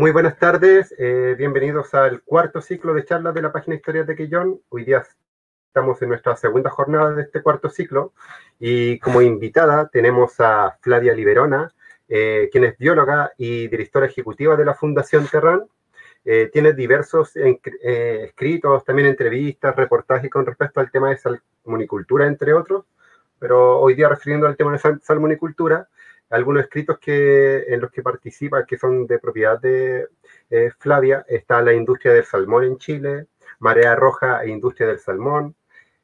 Muy buenas tardes, eh, bienvenidos al cuarto ciclo de charlas de la página Historia de Quillón. Hoy día estamos en nuestra segunda jornada de este cuarto ciclo y como invitada tenemos a Flavia Liberona, eh, quien es bióloga y directora ejecutiva de la Fundación Terran. Eh, tiene diversos escritos, también entrevistas, reportajes con respecto al tema de salmonicultura, entre otros, pero hoy día refiriendo al tema de salmonicultura, algunos escritos que, en los que participa, que son de propiedad de eh, Flavia, está la industria del salmón en Chile, Marea Roja e Industria del Salmón,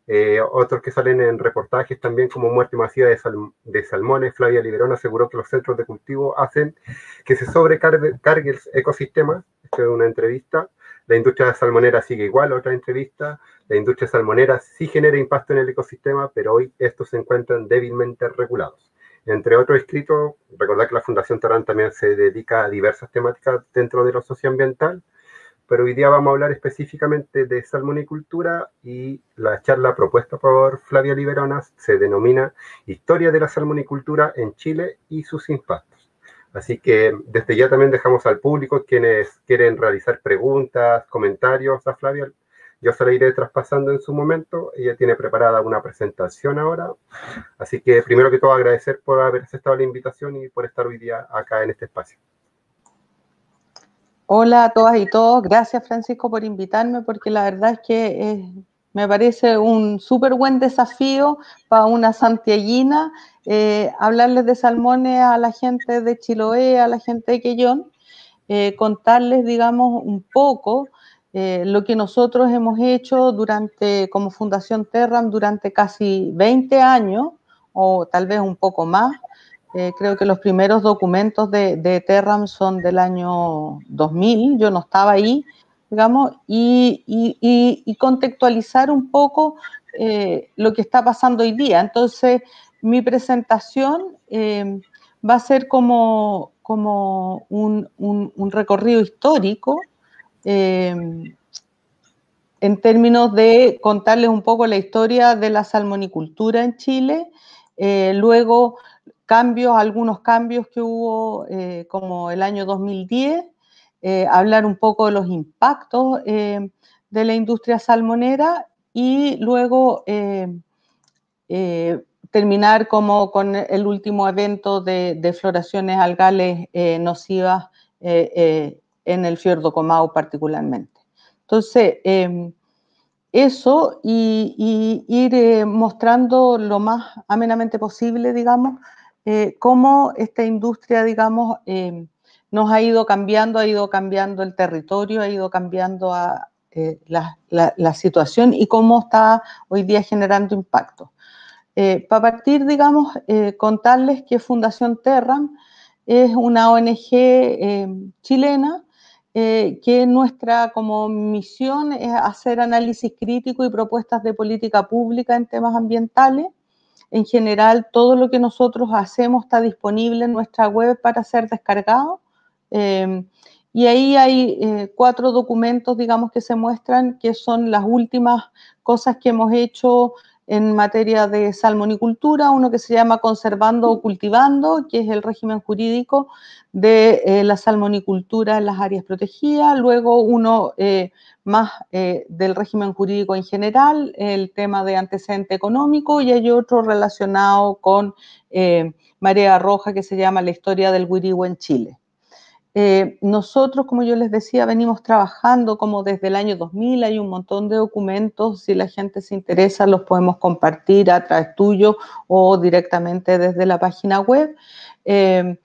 eh, otros que salen en reportajes también como muerte masiva de, de, salmones. Flavia Liberón aseguró que los centros de cultivo hacen que se sobrecargue el ecosistema. Esto es una entrevista. La industria salmonera sigue igual, otra entrevista. La industria salmonera sí genera impacto en el ecosistema, pero hoy estos se encuentran débilmente regulados. Entre otros escritos, recordar que la Fundación Tarán también se dedica a diversas temáticas dentro de lo socioambiental, pero hoy día vamos a hablar específicamente de salmonicultura y la charla propuesta por Flavia Liberonas se denomina Historia de la salmonicultura en Chile y sus impactos. Así que desde ya también dejamos al público quienes quieren realizar preguntas, comentarios a Flavia yo se la iré traspasando en su momento. Ella tiene preparada una presentación ahora. Así que primero que todo agradecer por haber aceptado la invitación y por estar hoy día acá en este espacio. Hola a todas y todos. Gracias Francisco por invitarme porque la verdad es que eh, me parece un súper buen desafío para una santiaguina eh, hablarles de salmones a la gente de Chiloé, a la gente de Quellón. Eh, contarles, digamos, un poco eh, lo que nosotros hemos hecho durante, como Fundación Terram durante casi 20 años, o tal vez un poco más, eh, creo que los primeros documentos de, Terram son del año 2000, yo no estaba ahí, digamos, y, contextualizar un poco eh, lo que está pasando hoy día. Entonces, mi presentación va a ser como, un recorrido histórico Em, en términos de contarles un poco la historia de la salmonicultura en Chile, eh, luego cambios, algunos cambios que hubo eh, como el año 2010, eh, hablar un poco de los impactos de la industria salmonera y luego terminar como con el último evento de, floraciones algales nocivas en el fiordo Comau particularmente. Entonces, em, eso y, ir eh, mostrando lo más amenamente posible, digamos, eh, cómo esta industria, digamos, em, nos ha ido cambiando, ha ido cambiando el territorio, ha ido cambiando eh, la, situación y cómo está hoy día generando impacto. para partir, digamos, contarles que Fundación Terran es una ONG em, chilena eh, que nuestra como misión es hacer análisis crítico y propuestas de política pública en temas ambientales. En general, todo lo que nosotros hacemos está disponible en nuestra web para ser descargado. Em, y ahí hay eh, cuatro documentos, digamos, que se muestran, que son las últimas cosas que hemos hecho en materia de salmonicultura, uno que se llama Conservando o Cultivando, que es el régimen jurídico de eh, la salmonicultura en las áreas protegidas, luego uno eh, más eh, del régimen jurídico en general, el tema de antecedente económico y hay otro relacionado con Marea Roja que se llama La historia del guirigua en Chile. Eh, nosotros, como yo les decía, venimos trabajando como desde el año 2000, hay un montón de documentos, si la gente se interesa los podemos compartir a través tuyo o directamente desde la página web. Eh,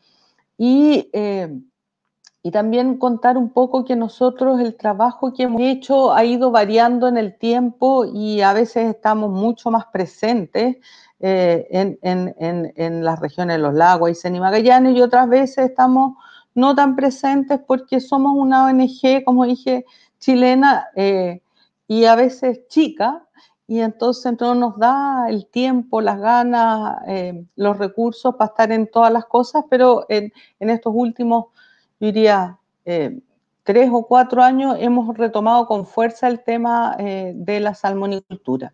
eh, y, también contar un poco que nosotros el trabajo que hemos hecho ha ido variando en el tiempo y a veces estamos mucho más presentes. En, en, en, las regiones de los lagos, y y y otras veces estamos no tan presentes porque somos una ONG, como dije, chilena eh, y a veces chica, y entonces no nos da el tiempo, las ganas, eh, los recursos para estar en todas las cosas, pero en, estos últimos, yo diría, eh, tres o cuatro años hemos retomado con fuerza el tema de la salmonicultura.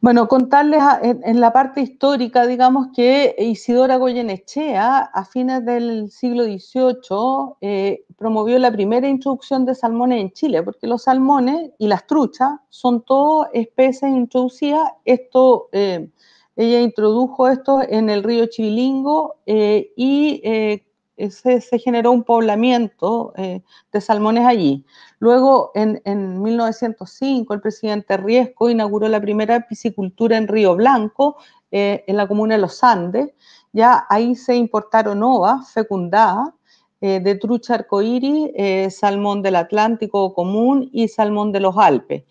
Bueno, contarles en, la parte histórica, digamos que Isidora Goyenechea, a fines del siglo XVIII, eh, promovió la primera introducción de salmones en Chile, porque los salmones y las truchas son todas especies introducidas. Esto, eh, ella introdujo esto en el río Chilingo eh, y se, generó un poblamiento eh, de salmones allí. Luego, en, 1905, el presidente Riesco inauguró la primera piscicultura en Río Blanco, eh, en la comuna de Los Andes. Ya ahí se importaron ovas fecundadas eh, de trucha arcoíris, salmón del Atlántico común y salmón de los Alpes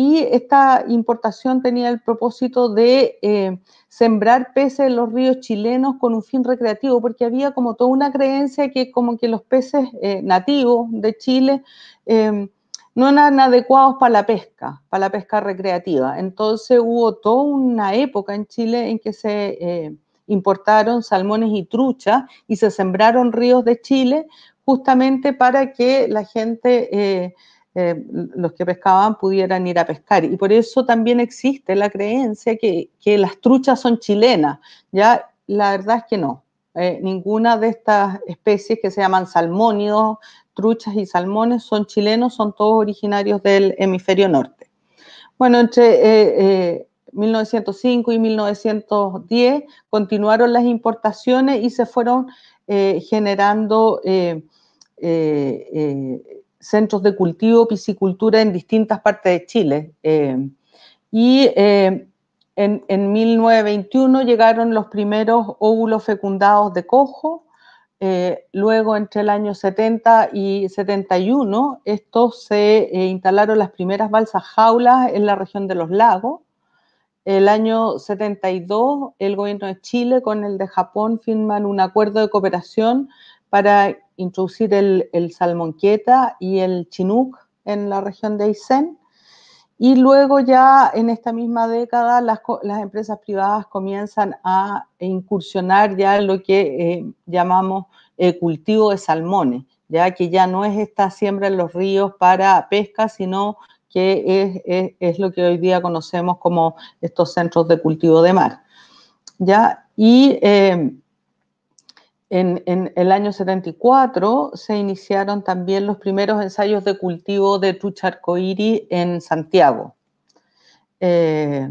y esta importación tenía el propósito de eh, sembrar peces en los ríos chilenos con un fin recreativo, porque había como toda una creencia que como que los peces eh, nativos de Chile eh, no eran adecuados para la pesca, para la pesca recreativa. Entonces hubo toda una época en Chile en que se importaron salmones y truchas y se sembraron ríos de Chile justamente para que la gente eh, los que pescaban pudieran ir a pescar. Y por eso también existe la creencia que, las truchas son chilenas. Ya, la verdad es que no. Eh, ninguna de estas especies que se llaman salmónidos, truchas y salmones son chilenos, son todos originarios del hemisferio norte. Bueno, entre 1905 eh, y 1910 continuaron las importaciones y se fueron generando centros de cultivo, piscicultura en distintas partes de Chile. Eh, y eh, en, en, 1921 llegaron los primeros óvulos fecundados de cojo. Eh, luego, entre el año 70 y 71, estos se instalaron las primeras balsas jaulas en la región de los lagos. El año 72, el gobierno de Chile con el de Japón firman un acuerdo de cooperación para introducir el, el quieta y el chinook en la región de Aysén. Y luego ya en esta misma década las, empresas privadas comienzan a incursionar ya en lo que eh, llamamos el eh, cultivo de salmones, ya que ya no es esta siembra en los ríos para pesca, sino que es, lo que hoy día conocemos como estos centros de cultivo de mar. ¿ya? Y eh, en, el año 74 se iniciaron también los primeros ensayos de cultivo de trucha en Santiago. Eh,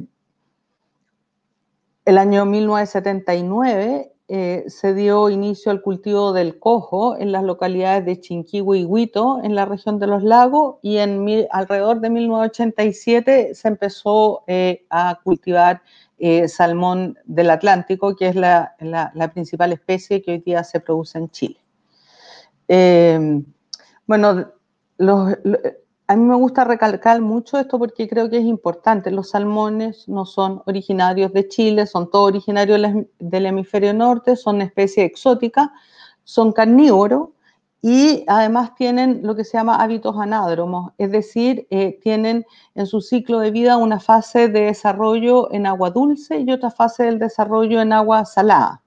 el año 1979 eh, se dio inicio al cultivo del cojo en las localidades de Chinquihue y Huito, en la región de los lagos, y en alrededor de 1987 se empezó eh, a cultivar eh, salmón del Atlántico, que es la, principal especie que hoy día se produce en Chile. Eh, bueno, a mí me gusta recalcar mucho esto porque creo que es importante. Los salmones no son originarios de Chile, son todos originarios del hemisferio norte, son una especie exótica, son carnívoros y además tienen lo que se llama hábitos anádromos, es decir, eh, tienen en su ciclo de vida una fase de desarrollo en agua dulce y otra fase del desarrollo en agua salada.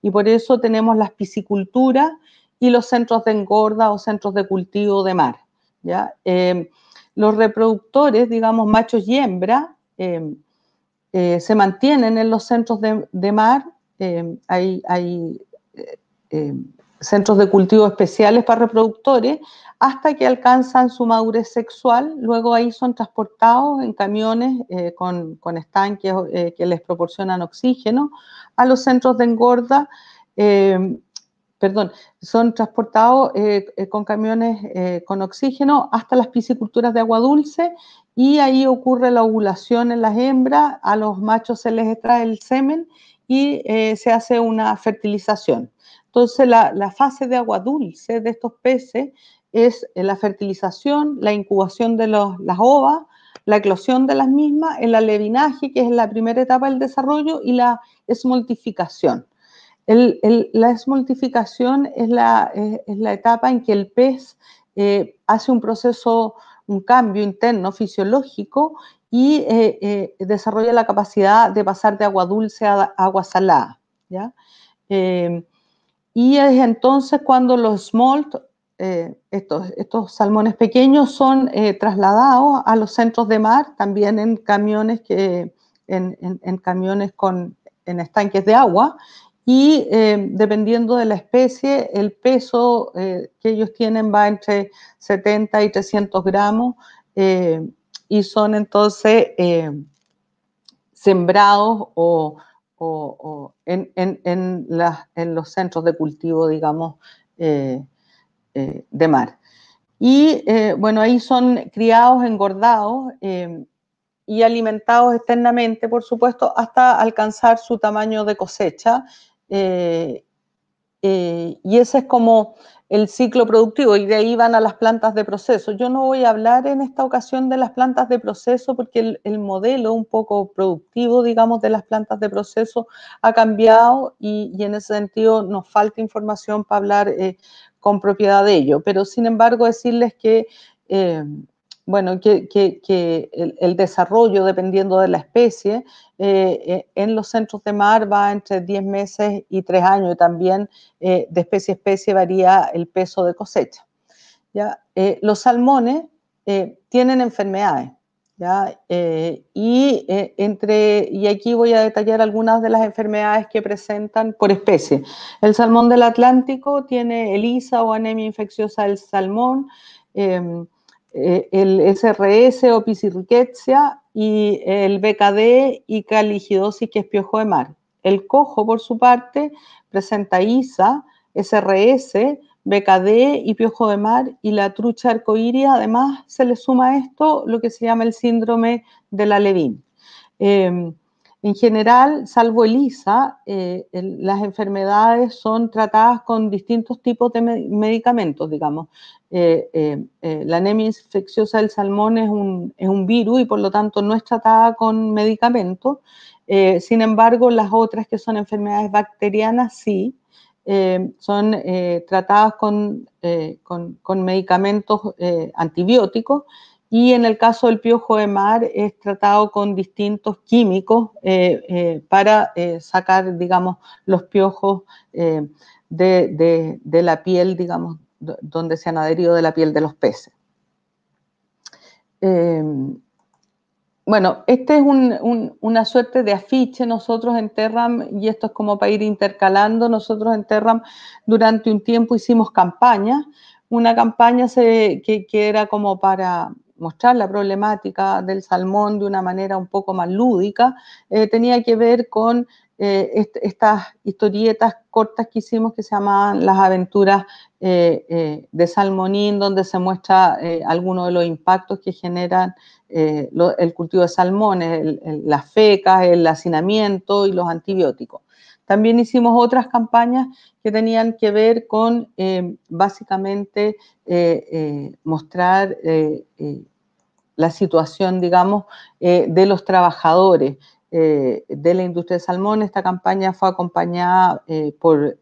Y por eso tenemos las pisciculturas y los centros de engorda o centros de cultivo de mar. ¿ya? Em, los reproductores, digamos, machos y hembras, em, eh, se mantienen en los centros de, mar. Em, hay, hay eh, centros de cultivo especiales para reproductores, hasta que alcanzan su madurez sexual. Luego ahí son transportados en camiones eh, con, estanques eh, que les proporcionan oxígeno a los centros de engorda. Eh, perdón, son transportados con camiones con oxígeno hasta las pisciculturas de agua dulce y ahí ocurre la ovulación en las hembras, a los machos se les extrae el semen y se hace una fertilización. Entonces, la, fase de agua dulce de estos peces es eh, la fertilización, la incubación de las ovas, la eclosión de las mismas, el alevinaje, que es la primera etapa del desarrollo, y la esmoltificación. la esmoltificación es la, etapa en que el pez eh, hace un proceso, un cambio interno fisiológico y eh, desarrolla la capacidad de pasar de agua dulce a, agua salada. ¿ya? Y es entonces cuando los smolt, eh, estos, estos, salmones pequeños, son eh, trasladados a los centros de mar, también en camiones, que, en, camiones con, en estanques de agua, y eh, dependiendo de la especie, el peso que ellos tienen va entre 70 y 300 gramos y son entonces sembrados o o, en, en, en, los centros de cultivo, digamos, eh, eh, de mar. Y eh, bueno, ahí son criados, engordados y alimentados externamente, por supuesto, hasta alcanzar su tamaño de cosecha. Eh, y ese es como el ciclo productivo y de ahí van a las plantas de proceso. Yo no voy a hablar en esta ocasión de las plantas de proceso porque el, modelo un poco productivo, digamos, de las plantas de proceso ha cambiado y, en ese sentido nos falta información para hablar eh, con propiedad de ello. Pero sin embargo, decirles que eh, bueno, que, el, desarrollo, dependiendo de la especie, eh, eh, en los centros de mar va entre 10 meses y 3 años, y también eh, de especie a especie varía el peso de cosecha. ¿ya? los salmones tienen enfermedades, y, entre, y aquí voy a detallar algunas de las enfermedades que presentan por especie. El salmón del Atlántico tiene ELISA o anemia infecciosa del salmón. Em, eh, el SRS o pisirriquecia y el BKD y caligidosis, que es piojo de mar. El cojo, por su parte, presenta ISA, SRS, BKD y piojo de mar y la trucha arcoíria, Además, se le suma a esto lo que se llama el síndrome de la Levin. Eh, en general, salvo ELISA, eh, las enfermedades son tratadas con distintos tipos de medicamentos, digamos. Eh, eh, la anemia infecciosa del salmón es un, virus y por lo tanto no es tratada con medicamentos. sin embargo, las otras que son enfermedades bacterianas sí. son tratadas con medicamentos antibióticos y en el caso del piojo de mar es tratado con distintos químicos eh, eh, para eh, sacar, digamos, los piojos de, la piel, digamos, donde se han adherido de la piel de los peces. Em, bueno, este es una suerte de afiche. Nosotros en Terram, y esto es como para ir intercalando, nosotros en Terram durante un tiempo hicimos campaña, Una campaña que, que era como para mostrar la problemática del salmón de una manera un poco más lúdica, eh, tenía que ver con eh, estas historietas cortas que hicimos que se llamaban Las aventuras eh, de Salmonín, donde se muestra algunos de los impactos que generan el cultivo de salmones, las fecas, el hacinamiento y los antibióticos. También hicimos otras campañas que tenían que ver con eh, básicamente eh, eh, mostrar la situación, digamos, de los trabajadores de la industria de salmón. Esta campaña fue acompañada por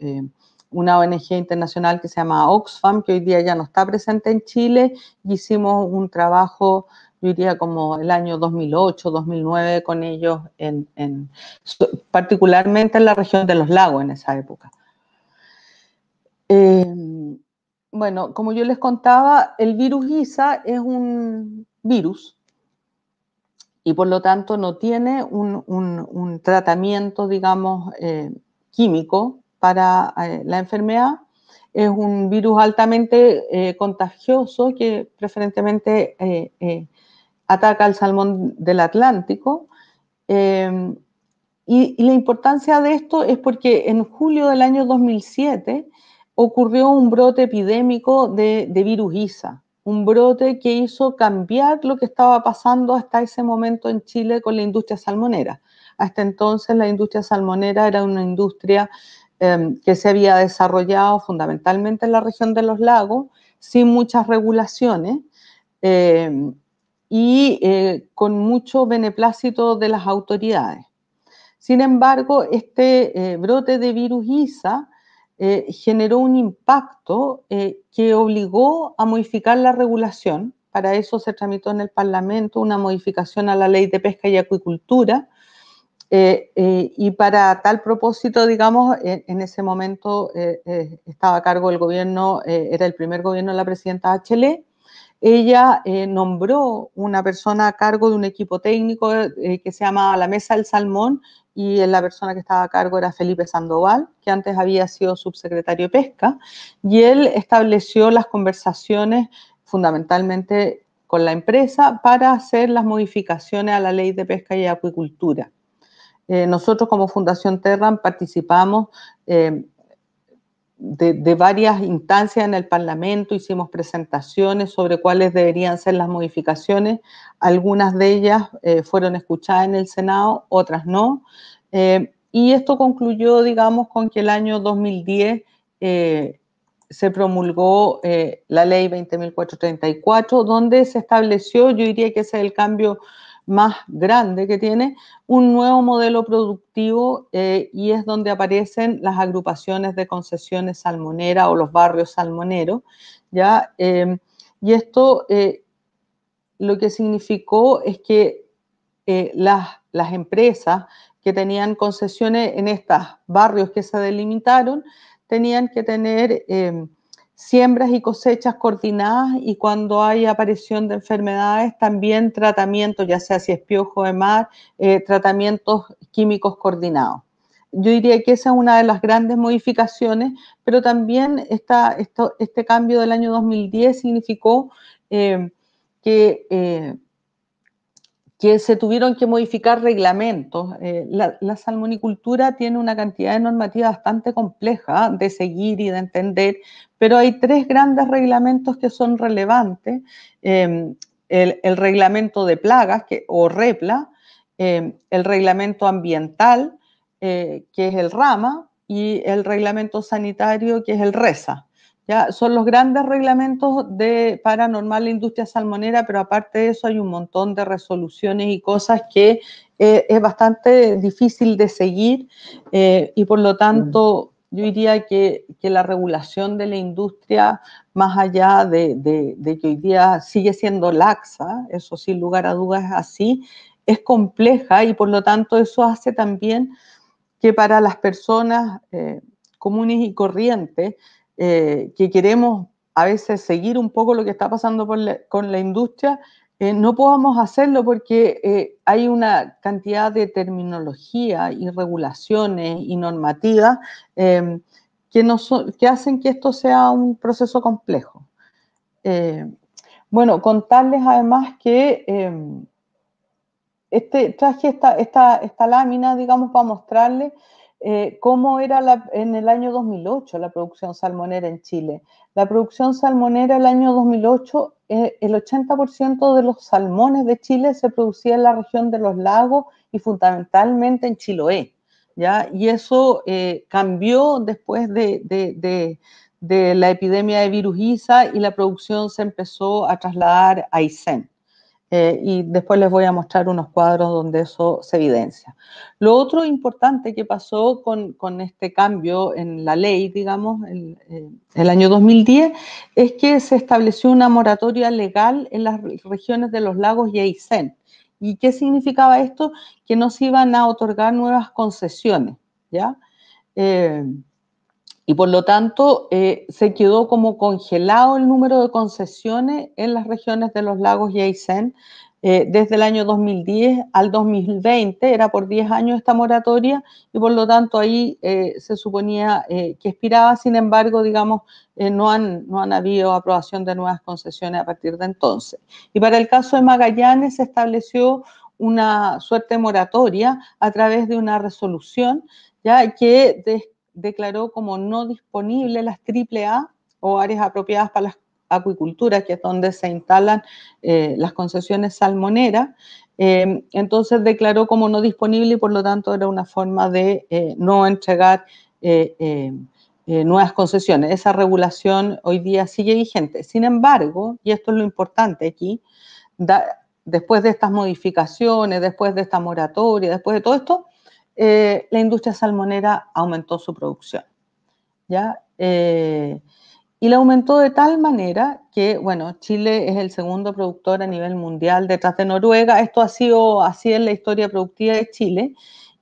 una ONG internacional que se llama Oxfam, que hoy día ya no está presente en Chile, y hicimos un trabajo yo como el año 2008, 2009 con ellos, en, particularmente en la región de los lagos en esa época. Eh, bueno, como yo les contaba, el virus ISA es un virus y por lo tanto no tiene un, tratamiento, digamos, eh, químico para eh, la enfermedad. Es un virus altamente contagioso que preferentemente ataca al salmón del Atlántico. Em, y, la importancia de esto es porque en julio del año 2007 ocurrió un brote epidémico de, de virus ISA, un brote que hizo cambiar lo que estaba pasando hasta ese momento en Chile con la industria salmonera. Hasta entonces la industria salmonera era una industria em, que se había desarrollado fundamentalmente en la región de los lagos, sin muchas regulaciones. Em, y eh, con mucho beneplácito de las autoridades. Sin embargo, este eh, brote de virus ISA eh, generó un impacto que obligó a modificar la regulación. Para eso se tramitó en el Parlamento una modificación a la ley de pesca y acuicultura. y para tal propósito, digamos, e, en ese momento estaba a cargo el gobierno, era el primer gobierno de la presidenta HL, ella eh, nombró una persona a cargo de un equipo técnico eh, que se llamaba La Mesa del Salmón y la persona que estaba a cargo era Felipe Sandoval, que antes había sido subsecretario de Pesca, y él estableció las conversaciones fundamentalmente con la empresa para hacer las modificaciones a la ley de pesca y acuicultura. Eh, nosotros como Fundación Terran participamos de, varias instancias en el Parlamento, hicimos presentaciones sobre cuáles deberían ser las modificaciones. Algunas de ellas eh, fueron escuchadas en el Senado, otras no. Eh, y esto concluyó, digamos, con que el año 2010 eh, se promulgó la ley 20.434, donde se estableció, yo diría que ese es el cambio más grande que tiene, un nuevo modelo productivo eh, y es donde aparecen las agrupaciones de concesiones salmonera o los barrios salmoneros, ¿ya? Em, y esto eh, lo que significó es que eh, las, las empresas que tenían concesiones en estos barrios que se delimitaron tenían que tener em, siembras y cosechas coordinadas y cuando hay aparición de enfermedades también tratamientos, ya sea si es piojo de mar, eh, tratamientos químicos coordinados. Yo diría que esa es una de las grandes modificaciones, pero también esto, este cambio del año 2010 significó eh, que eh, que se tuvieron que modificar reglamentos. Eh, la, salmonicultura tiene una cantidad de normativa bastante compleja de seguir y de entender, pero hay tres grandes reglamentos que son relevantes. Em, el, reglamento de plagas que, o REPLA, em, el reglamento ambiental, eh, que es el RAMA, y el reglamento sanitario, que es el RESA. ¿ya? Son los grandes reglamentos de, para la industria salmonera, pero aparte de eso hay un montón de resoluciones y cosas que eh, es bastante difícil de seguir eh, y por lo tanto yo diría que, la regulación de la industria, más allá de, que hoy día sigue siendo laxa, eso sin lugar a dudas es así, es compleja y por lo tanto eso hace también que para las personas eh, comunes y corrientes eh, que queremos a veces seguir un poco lo que está pasando con la industria, eh, no podamos hacerlo porque eh, hay una cantidad de terminología y regulaciones y normativas em, que, nos, hacen que esto sea un proceso complejo. bueno, contarles además que em, este, traje esta, esta, esta lámina, digamos, para mostrarles eh, cómo era en el año 2008 la producción salmonera en Chile. La producción salmonera el año 2008, eh, el 80% de los salmones de Chile se producía en la región de los lagos y fundamentalmente en Chiloé. ¿ya? Y eso eh, cambió después de, de, de, la epidemia de virus y la producción se empezó a trasladar a Aysén. Eh, y después les voy a mostrar unos cuadros donde eso se evidencia. Lo otro importante que pasó con, este cambio en la ley, digamos, el, el, año 2010, es que se estableció una moratoria legal en las regiones de los lagos y Aysén. ¿Y qué significaba esto? Que no se iban a otorgar nuevas concesiones, ¿ya? Eh, y por lo tanto eh, se quedó como congelado el número de concesiones en las regiones de los lagos y Aysén. Eh, desde el año 2010 al 2020, era por 10 años esta moratoria y por lo tanto ahí eh, se suponía que expiraba, sin embargo, digamos, no, han, no han habido aprobación de nuevas concesiones a partir de entonces. Y para el caso de Magallanes se estableció una suerte moratoria a través de una resolución ya que declaró como no disponible las AAA o áreas apropiadas para las acuicultura, que es donde se instalan eh, las concesiones salmoneras. Em, entonces declaró como no disponible y por lo tanto era una forma de eh, no entregar eh, nuevas concesiones. Esa regulación hoy día sigue vigente. Sin embargo, y esto es lo importante aquí, después de estas modificaciones, después de esta moratoria, después de todo esto, eh, la industria salmonera aumentó su producción. ¿ya? Eh, y la aumentó de tal manera que, bueno, Chile es el segundo productor a nivel mundial detrás de Noruega. Esto ha sido así en la historia productiva de Chile.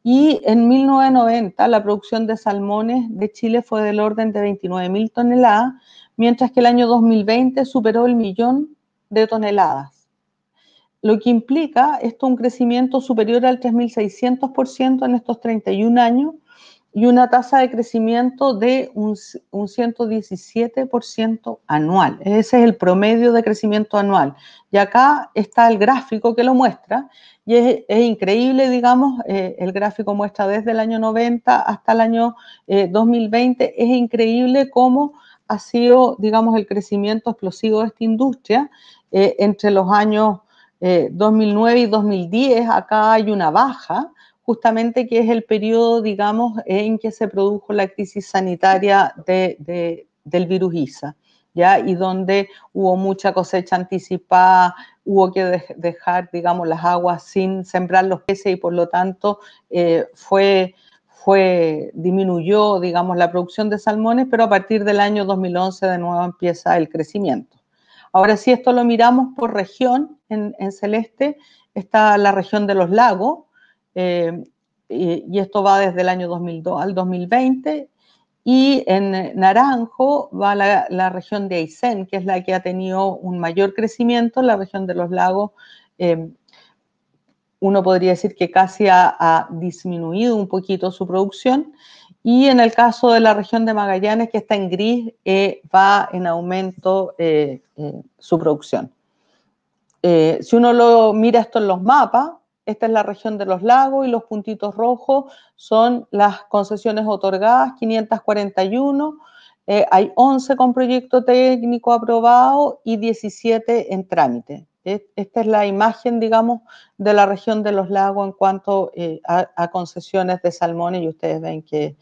Y en 1990 la producción de salmones de Chile fue del orden de 29.000 toneladas, mientras que el año 2020 superó el millón de toneladas lo que implica esto un crecimiento superior al 3.600% en estos 31 años y una tasa de crecimiento de un, 117% anual. Ese es el promedio de crecimiento anual. Y acá está el gráfico que lo muestra y es, increíble, digamos, eh, el gráfico muestra desde el año 90 hasta el año 2020, eh, es increíble cómo ha sido, digamos, el crecimiento explosivo de esta industria eh, entre los años 2009 eh, y 2010 acá hay una baja, justamente que es el periodo, digamos, en que se produjo la crisis sanitaria del virus ISA. ¿Ya? Y donde hubo mucha cosecha anticipada, hubo que dejar, digamos, las aguas sin sembrar los peces y por lo tanto eh, fue, fue, disminuyó, digamos, la producción de salmones, pero a partir del año 2011 de nuevo empieza el crecimiento. Ahora, si esto lo miramos por región, en, celeste está la región de los lagos, eh, y, esto va desde el año 2002 al 2020, y en naranjo va la, región de Aysén, que es la que ha tenido un mayor crecimiento, la región de los lagos. Eh, uno podría decir que casi ha, disminuido un poquito su producción y en el caso de la región de Magallanes, que está en gris, eh, va en aumento eh, eh, su producción. si uno lo mira esto en los mapas, esta es la región de los lagos y los puntitos rojos son las concesiones otorgadas, 541. hay 11 con proyecto técnico aprobado y 17 en trámite. Esta es la imagen, digamos, de la región de los lagos en cuanto eh, a, concesiones de salmones y ustedes ven que,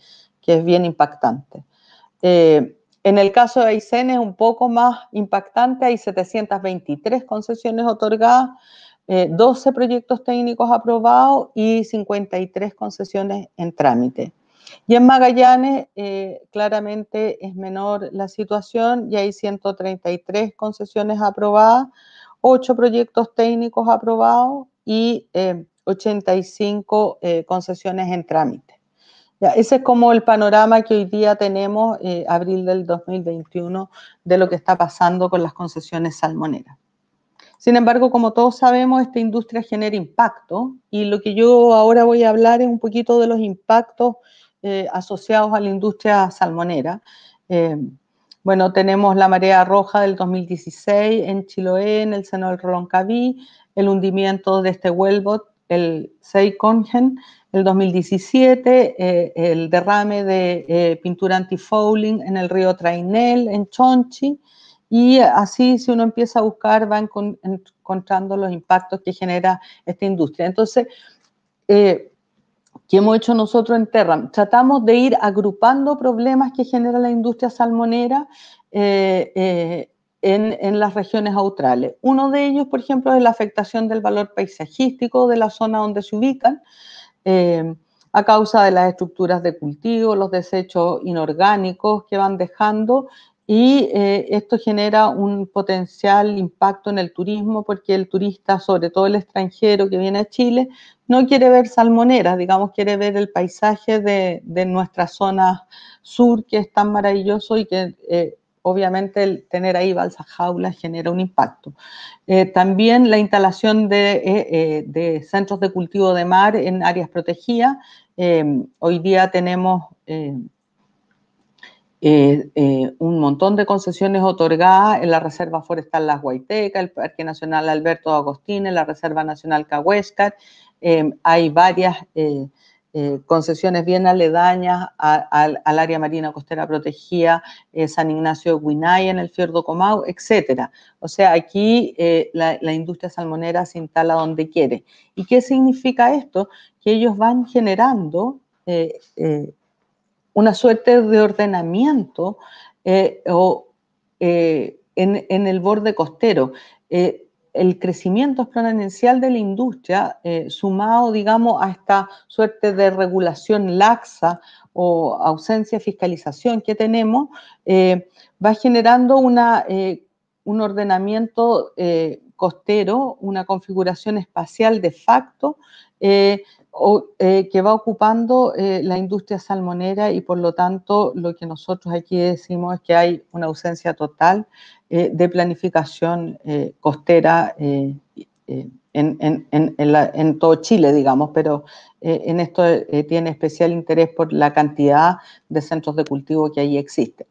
es bien impactante. Eh, en el caso de Aysén es un poco más impactante, hay 723 concesiones otorgadas, 12 eh, proyectos técnicos aprobados y 53 concesiones en trámite. Y en Magallanes claramente es menor la situación y hay 133 concesiones aprobadas, ocho proyectos técnicos aprobados y 85 eh, eh, concesiones en trámite. Ya, ese es como el panorama que hoy día tenemos, eh, abril del 2021, de lo que está pasando con las concesiones salmoneras. Sin embargo, como todos sabemos, esta industria genera impacto y lo que yo ahora voy a hablar es un poquito de los impactos asociados a la industria salmonera. Bueno, tenemos la marea roja del 2016 en Chiloé, en el seno del Rolón-Caví, el hundimiento de este huelvo, el Seikongen, el 2017, eh, el derrame de eh, pintura anti-fouling en el río Trainel, en Chonchi, y así si uno empieza a buscar va encontrando los impactos que genera esta industria. Entonces, eh, ¿Qué hemos hecho nosotros en Terram. Tratamos de ir agrupando problemas que genera la industria salmonera eh, eh, en, las regiones australes. Uno de ellos, por ejemplo, es la afectación del valor paisajístico de la zona donde se ubican. Eh, a causa de las estructuras de cultivo, los desechos inorgánicos que van dejando y eh, esto genera un potencial impacto en el turismo porque el turista, sobre todo el extranjero que viene a Chile, no quiere ver salmoneras, digamos, quiere ver el paisaje de, nuestra zona sur que es tan maravilloso y que eh, obviamente el tener ahí balsas jaulas genera un impacto. Eh, también la instalación de, centros de cultivo de mar en áreas protegidas. hoy día tenemos eh, eh, un montón de concesiones otorgadas en la Reserva Forestal Las Guaitecas, el Parque Nacional Alberto Agostín, en la Reserva Nacional Cahuéscar. Em, hay varias eh, concesiones bien aledañas al área marina costera protegida, San Ignacio de Guinay, en el Fiordo Comau, etc. O sea, aquí la, industria salmonera se instala donde quiere. ¿Y qué significa esto? Que ellos van generando una suerte de ordenamiento eh, eh, en, el borde costero. Eh, el crecimiento exponencial de la industria, sumado, digamos, a esta suerte de regulación laxa o ausencia de fiscalización que tenemos, va generando una, un ordenamiento costero, una configuración espacial de facto, eh, que va ocupando eh, la industria salmonera y por lo tanto lo que nosotros aquí decimos es que hay una ausencia total eh, de planificación costera en, en, todo Chile, digamos, pero en esto tiene especial interés por la cantidad de centros de cultivo que ahí existen.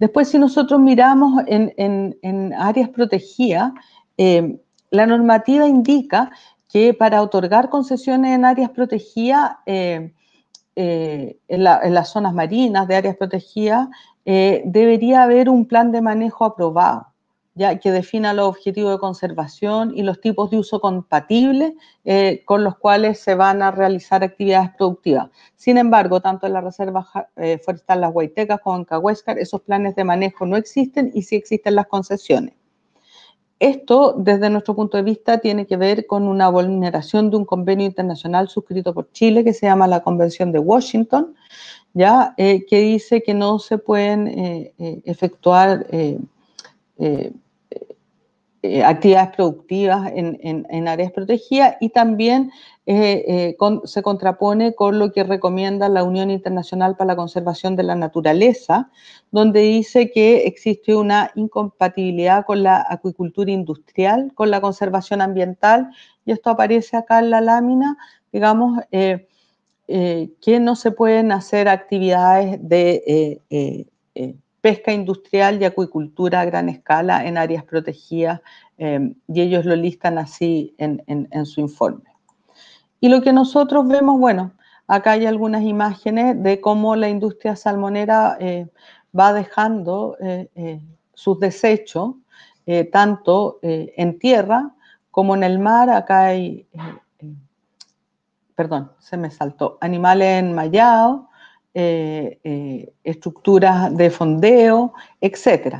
Después, si nosotros miramos en, áreas protegidas, la normativa indica que para otorgar concesiones en áreas protegidas, eh, eh, en, las zonas marinas de áreas protegidas, eh, debería haber un plan de manejo aprobado, ya que defina los objetivos de conservación y los tipos de uso compatibles con los cuales se van a realizar actividades productivas. Sin embargo, tanto en la Reserva Forestal Las Huaytecas como en Cahuéscar, esos planes de manejo no existen y sí existen las concesiones. Esto, desde nuestro punto de vista, tiene que ver con una vulneración de un convenio internacional suscrito por Chile que se llama la Convención de Washington, ya eh, que dice que no se pueden eh, eh, efectuar actividades productivas en, áreas protegidas y también eh, se contrapone con lo que recomienda la Unión Internacional para la Conservación de la Naturaleza, donde dice que existe una incompatibilidad con la acuicultura industrial, con la conservación ambiental, y esto aparece acá en la lámina, digamos, eh, eh, que no se pueden hacer actividades de pesca industrial y acuicultura a gran escala en áreas protegidas, y ellos lo listan así en su informe. Y lo que nosotros vemos, bueno, acá hay algunas imágenes de cómo la industria salmonera eh, va dejando eh, eh, sus desechos, tanto en tierra como en el mar. Acá hay, perdón, se me saltó, animales enmayados, estructuras de fondeo, etc.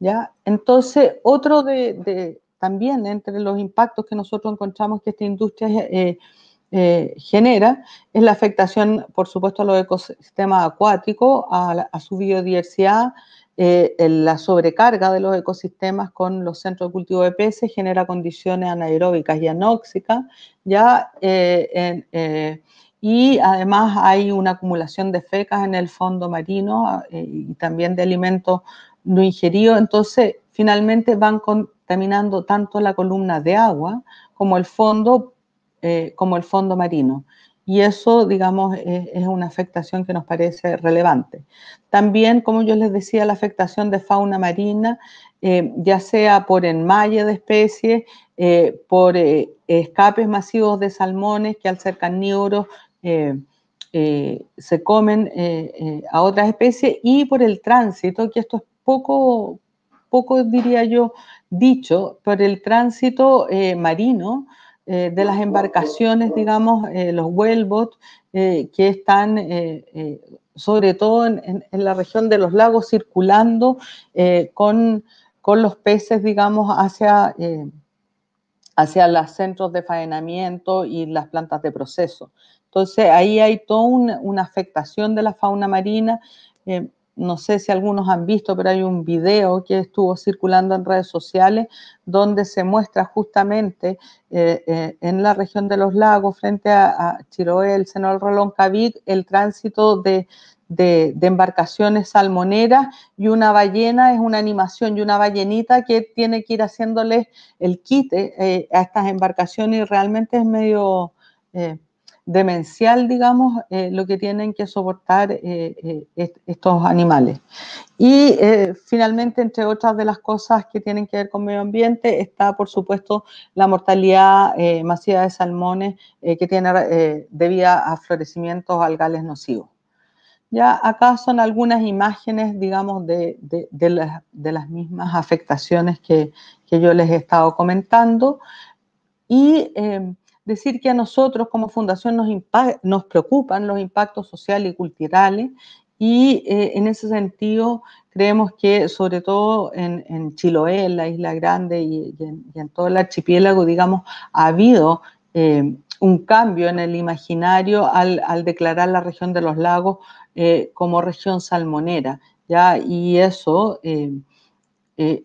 ¿Ya? Entonces, otro de, también entre los impactos que nosotros encontramos que esta industria eh, eh, genera es la afectación, por supuesto, a los ecosistemas acuáticos, a, su biodiversidad, eh, la sobrecarga de los ecosistemas con los centros de cultivo de peces genera condiciones anaeróbicas y anóxicas, ya, y además hay una acumulación de fecas en el fondo marino y también de alimentos no ingeridos, entonces finalmente van con, terminando tanto la columna de agua como el fondo, eh, como el fondo marino. Y eso, digamos, es, una afectación que nos parece relevante. También, como yo les decía, la afectación de fauna marina, eh, ya sea por enmalle de especies, eh, por escapes masivos de salmones que al ser carnívoros se comen a otras especies y por el tránsito, que esto es poco, poco diría yo, dicho por el tránsito eh, marino eh, de las embarcaciones, digamos, eh, los whaleboats que están sobre todo en, la región de los lagos circulando con, los peces, digamos, hacia, hacia los centros de faenamiento y las plantas de proceso. Entonces ahí hay toda una, afectación de la fauna marina no sé si algunos han visto, pero hay un video que estuvo circulando en redes sociales donde se muestra justamente eh, eh, en la región de los lagos, frente a, a el Senol Rolón Cavit, el tránsito de, embarcaciones salmoneras y una ballena es una animación y una ballenita que tiene que ir haciéndole el quite eh, a estas embarcaciones y realmente es medio demencial, digamos, eh, lo que tienen que soportar eh, eh, estos animales. Y finalmente, entre otras de las cosas que tienen que ver con medio ambiente, está, por supuesto, la mortalidad masiva de salmones que tiene debida a florecimientos algales nocivos. Ya acá son algunas imágenes, digamos, de, las, mismas afectaciones que, que, yo les he estado comentando. Y decir que a nosotros como fundación nos, preocupan los impactos sociales y culturales y eh, en ese sentido creemos que sobre todo en, Chiloé, en la Isla Grande y, en, todo el archipiélago, digamos, ha habido eh, un cambio en el imaginario al, declarar la región de los lagos eh, como región salmonera. ¿ya? Y eso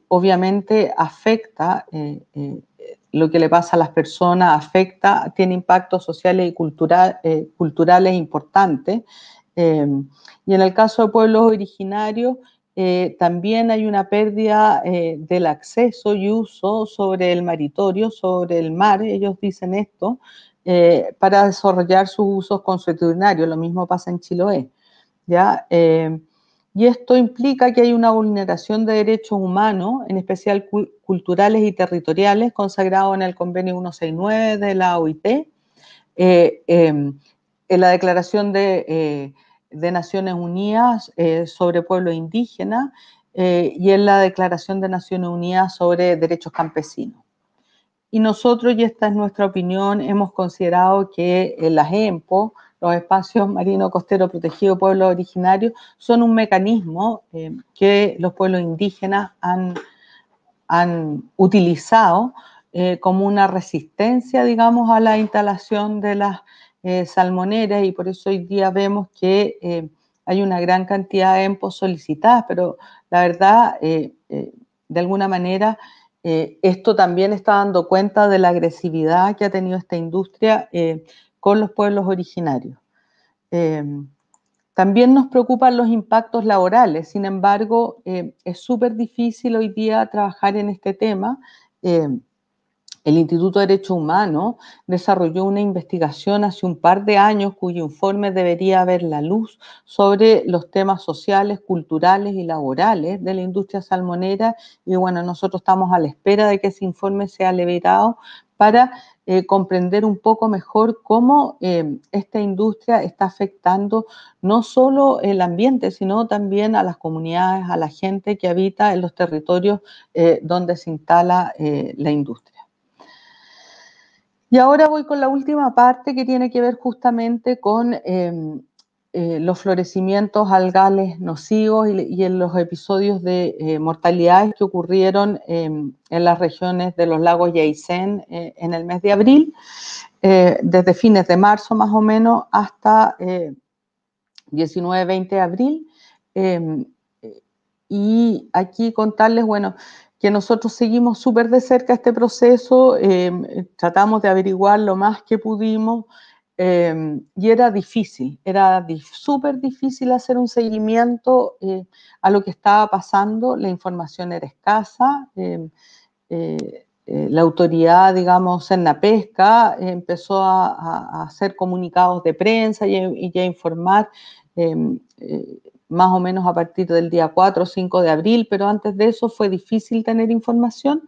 obviamente afecta lo que le pasa a las personas afecta, tiene impactos sociales y eh, culturales importantes. Eh, y en el caso de pueblos originarios, eh, también hay una pérdida del acceso y uso sobre el maritorio, sobre el mar, ellos dicen esto, para desarrollar sus usos consuetudinarios. Lo mismo pasa en Chiloé. ¿ya? y esto implica que hay una vulneración de derechos humanos, en especial culturales y territoriales, consagrado en el convenio 169 de la OIT, eh, em, en la declaración de, eh, Naciones Unidas eh, sobre pueblos indígenas y en la declaración de Naciones Unidas sobre derechos campesinos. Y nosotros, y esta es nuestra opinión, hemos considerado que el EMPO los espacios marino costero protegidos, pueblos originarios, son un mecanismo eh, que los pueblos indígenas han, utilizado eh, como una resistencia, digamos, a la instalación de las eh, salmoneras y por eso hoy día vemos que hay una gran cantidad de EMPOS solicitadas, pero la verdad, de alguna manera, esto también está dando cuenta de la agresividad que ha tenido esta industria con los pueblos originarios. Em, también nos preocupan los impactos laborales, sin embargo, em, es súper difícil hoy día trabajar en este tema. Em, el Instituto de Derecho Humano desarrolló una investigación hace un par de años cuyo informe debería ver la luz sobre los temas sociales, culturales y laborales de la industria salmonera. Y bueno, nosotros estamos a la espera de que ese informe sea liberado para eh, comprender un poco mejor cómo em, esta industria está afectando no solo el ambiente, sino también a las comunidades, a la gente que habita en los territorios eh, donde se instala eh, la industria. Y ahora voy con la última parte que tiene que ver justamente con em, eh, los florecimientos algales nocivos y, en los episodios de eh, mortalidades que ocurrieron em, en las regiones de los lagos Yaisén eh, en el mes de abril, desde fines de marzo más o menos hasta 19-20 de abril. Em, y aquí contarles, bueno, que nosotros seguimos súper de cerca este proceso, em, tratamos de averiguar lo más que pudimos. Em, y era difícil, era súper difícil hacer un seguimiento eh, a lo que estaba pasando, la información era escasa, em, eh, eh, la autoridad, digamos, en la pesca empezó a, hacer comunicados de prensa y, y a informar em, más o menos a partir del día 4 o 5 de abril, pero antes de eso fue difícil tener información.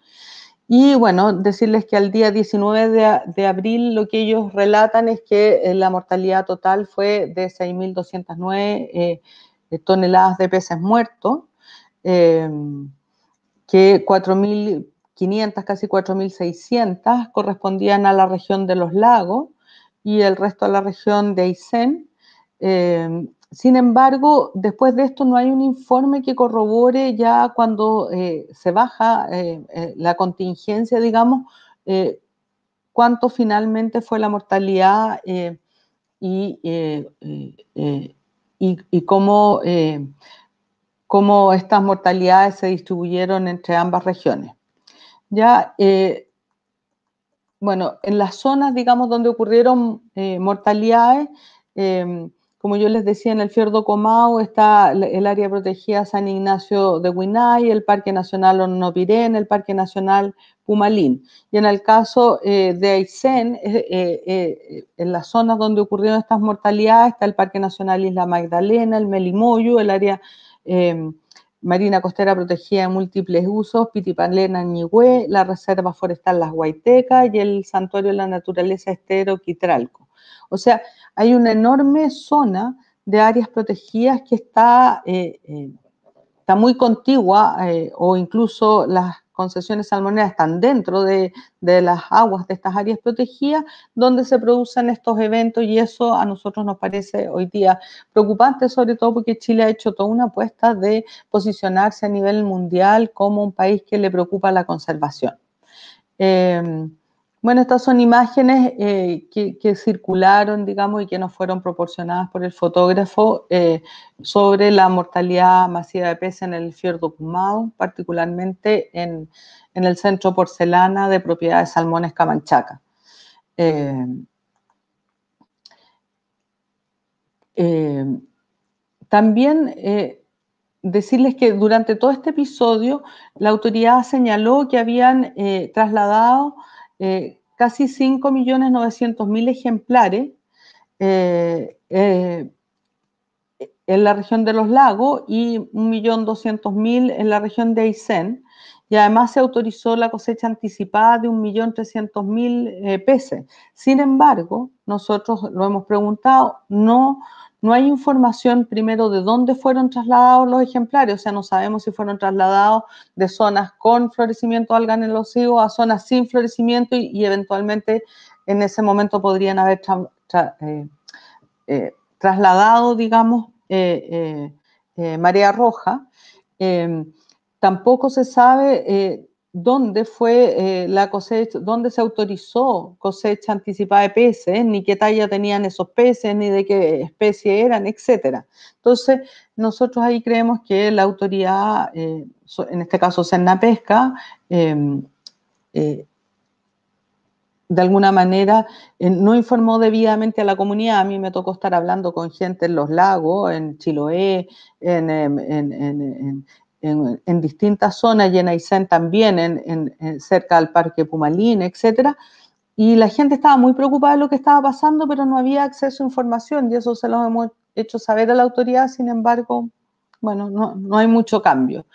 Y bueno, decirles que al día 19 de, abril lo que ellos relatan es que eh, la mortalidad total fue de 6.209 eh, eh, toneladas de peces muertos, que 4.500, casi 4.600 correspondían a la región de los lagos y el resto a la región de Aysén sin embargo, después de esto no hay un informe que corrobore ya cuando eh, se baja eh, eh, la contingencia, digamos, cuánto finalmente fue la mortalidad y, cómo, estas mortalidades se distribuyeron entre ambas regiones. Ya bueno, en las zonas, digamos, donde ocurrieron mortalidades, como yo les decía, en el Fiordo Comau está el área protegida San Ignacio de Huinay, el Parque Nacional Ornopirén, el Parque Nacional Pumalín. Y en el caso eh, de Aysén, eh, eh, en las zonas donde ocurrieron estas mortalidades está el Parque Nacional Isla Magdalena, el Melimoyo, el área em, marina costera protegida de múltiples usos, Pitipalena, Ñigüe, la Reserva Forestal Las Guaitecas y el Santuario de la Naturaleza Estero Quitralco. O sea, hay una enorme zona de áreas protegidas que está, eh, eh, está muy contigua eh, o incluso las concesiones salmoneras están dentro de, las aguas de estas áreas protegidas donde se producen estos eventos y eso a nosotros nos parece hoy día preocupante, sobre todo porque Chile ha hecho toda una apuesta de posicionarse a nivel mundial como un país que le preocupa la conservación. Bueno, estas son imágenes eh, que, circularon, digamos, y que nos fueron proporcionadas por el fotógrafo eh, sobre la mortalidad masiva de peces en el fiordo Cumao, particularmente en, el centro porcelana de propiedad de Salmones Camanchaca. Eh, también decirles que durante todo este episodio la autoridad señaló que habían trasladado eh, casi 5.900.000 ejemplares eh, eh, en la región de los lagos y 1.200.000 en la región de Aysén. Y además se autorizó la cosecha anticipada de 1.300.000 peces. Sin embargo, nosotros lo hemos preguntado, no no hay información primero de dónde fueron trasladados los ejemplares, o sea, no sabemos si fueron trasladados de zonas con florecimiento alga en el a zonas sin florecimiento y, eventualmente en ese momento podrían haber eh, eh, trasladado, digamos, eh, marea roja. Em, tampoco se sabe dónde fue eh, la cosecha, dónde se autorizó cosecha anticipada de peces, ni qué talla tenían esos peces, ni de qué especie eran, etcétera. Entonces, nosotros ahí creemos que la autoridad, eh, en este caso Serna Pesca, em, eh, de alguna manera no informó debidamente a la comunidad. A mí me tocó estar hablando con gente en los lagos, en Chiloé, en, em, en, distintas zonas y en Aysén también, en, cerca del Parque Pumalín, etcétera. Y la gente estaba muy preocupada de lo que estaba pasando, pero no había acceso a información y eso se lo hemos hecho saber a la autoridad, sin embargo, bueno, no, no hay mucho cambio.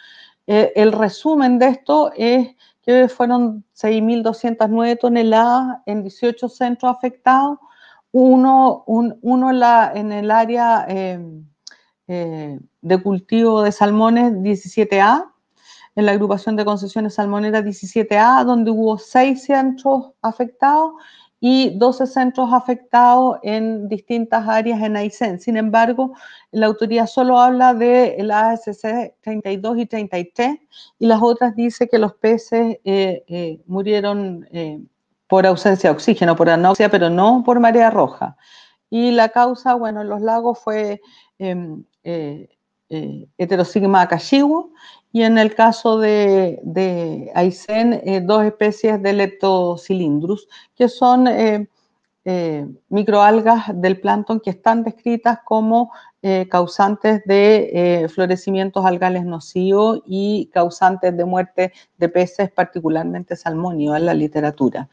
Eh, el resumen de esto es que fueron 6.209 toneladas en 18 centros afectados, uno, la, en el área... Eh, eh, de cultivo de salmones 17A, en la agrupación de concesiones salmoneras 17A, donde hubo seis centros afectados y 12 centros afectados en distintas áreas en Aysén. Sin embargo, la autoridad solo habla de la ASC 32 y 33 y las otras dice que los peces eh, eh, murieron por ausencia de oxígeno, por anoxia, pero no por marea roja. Y la causa, bueno, en los lagos fue em, eh, eh, heterosigma akashiwu, y en el caso de, de Aysén, eh, dos especies de leptocilindrus, que son microalgas del plancton que están descritas como causantes de florecimientos algales nocivos y causantes de muerte de peces, particularmente salmonio, en la literatura.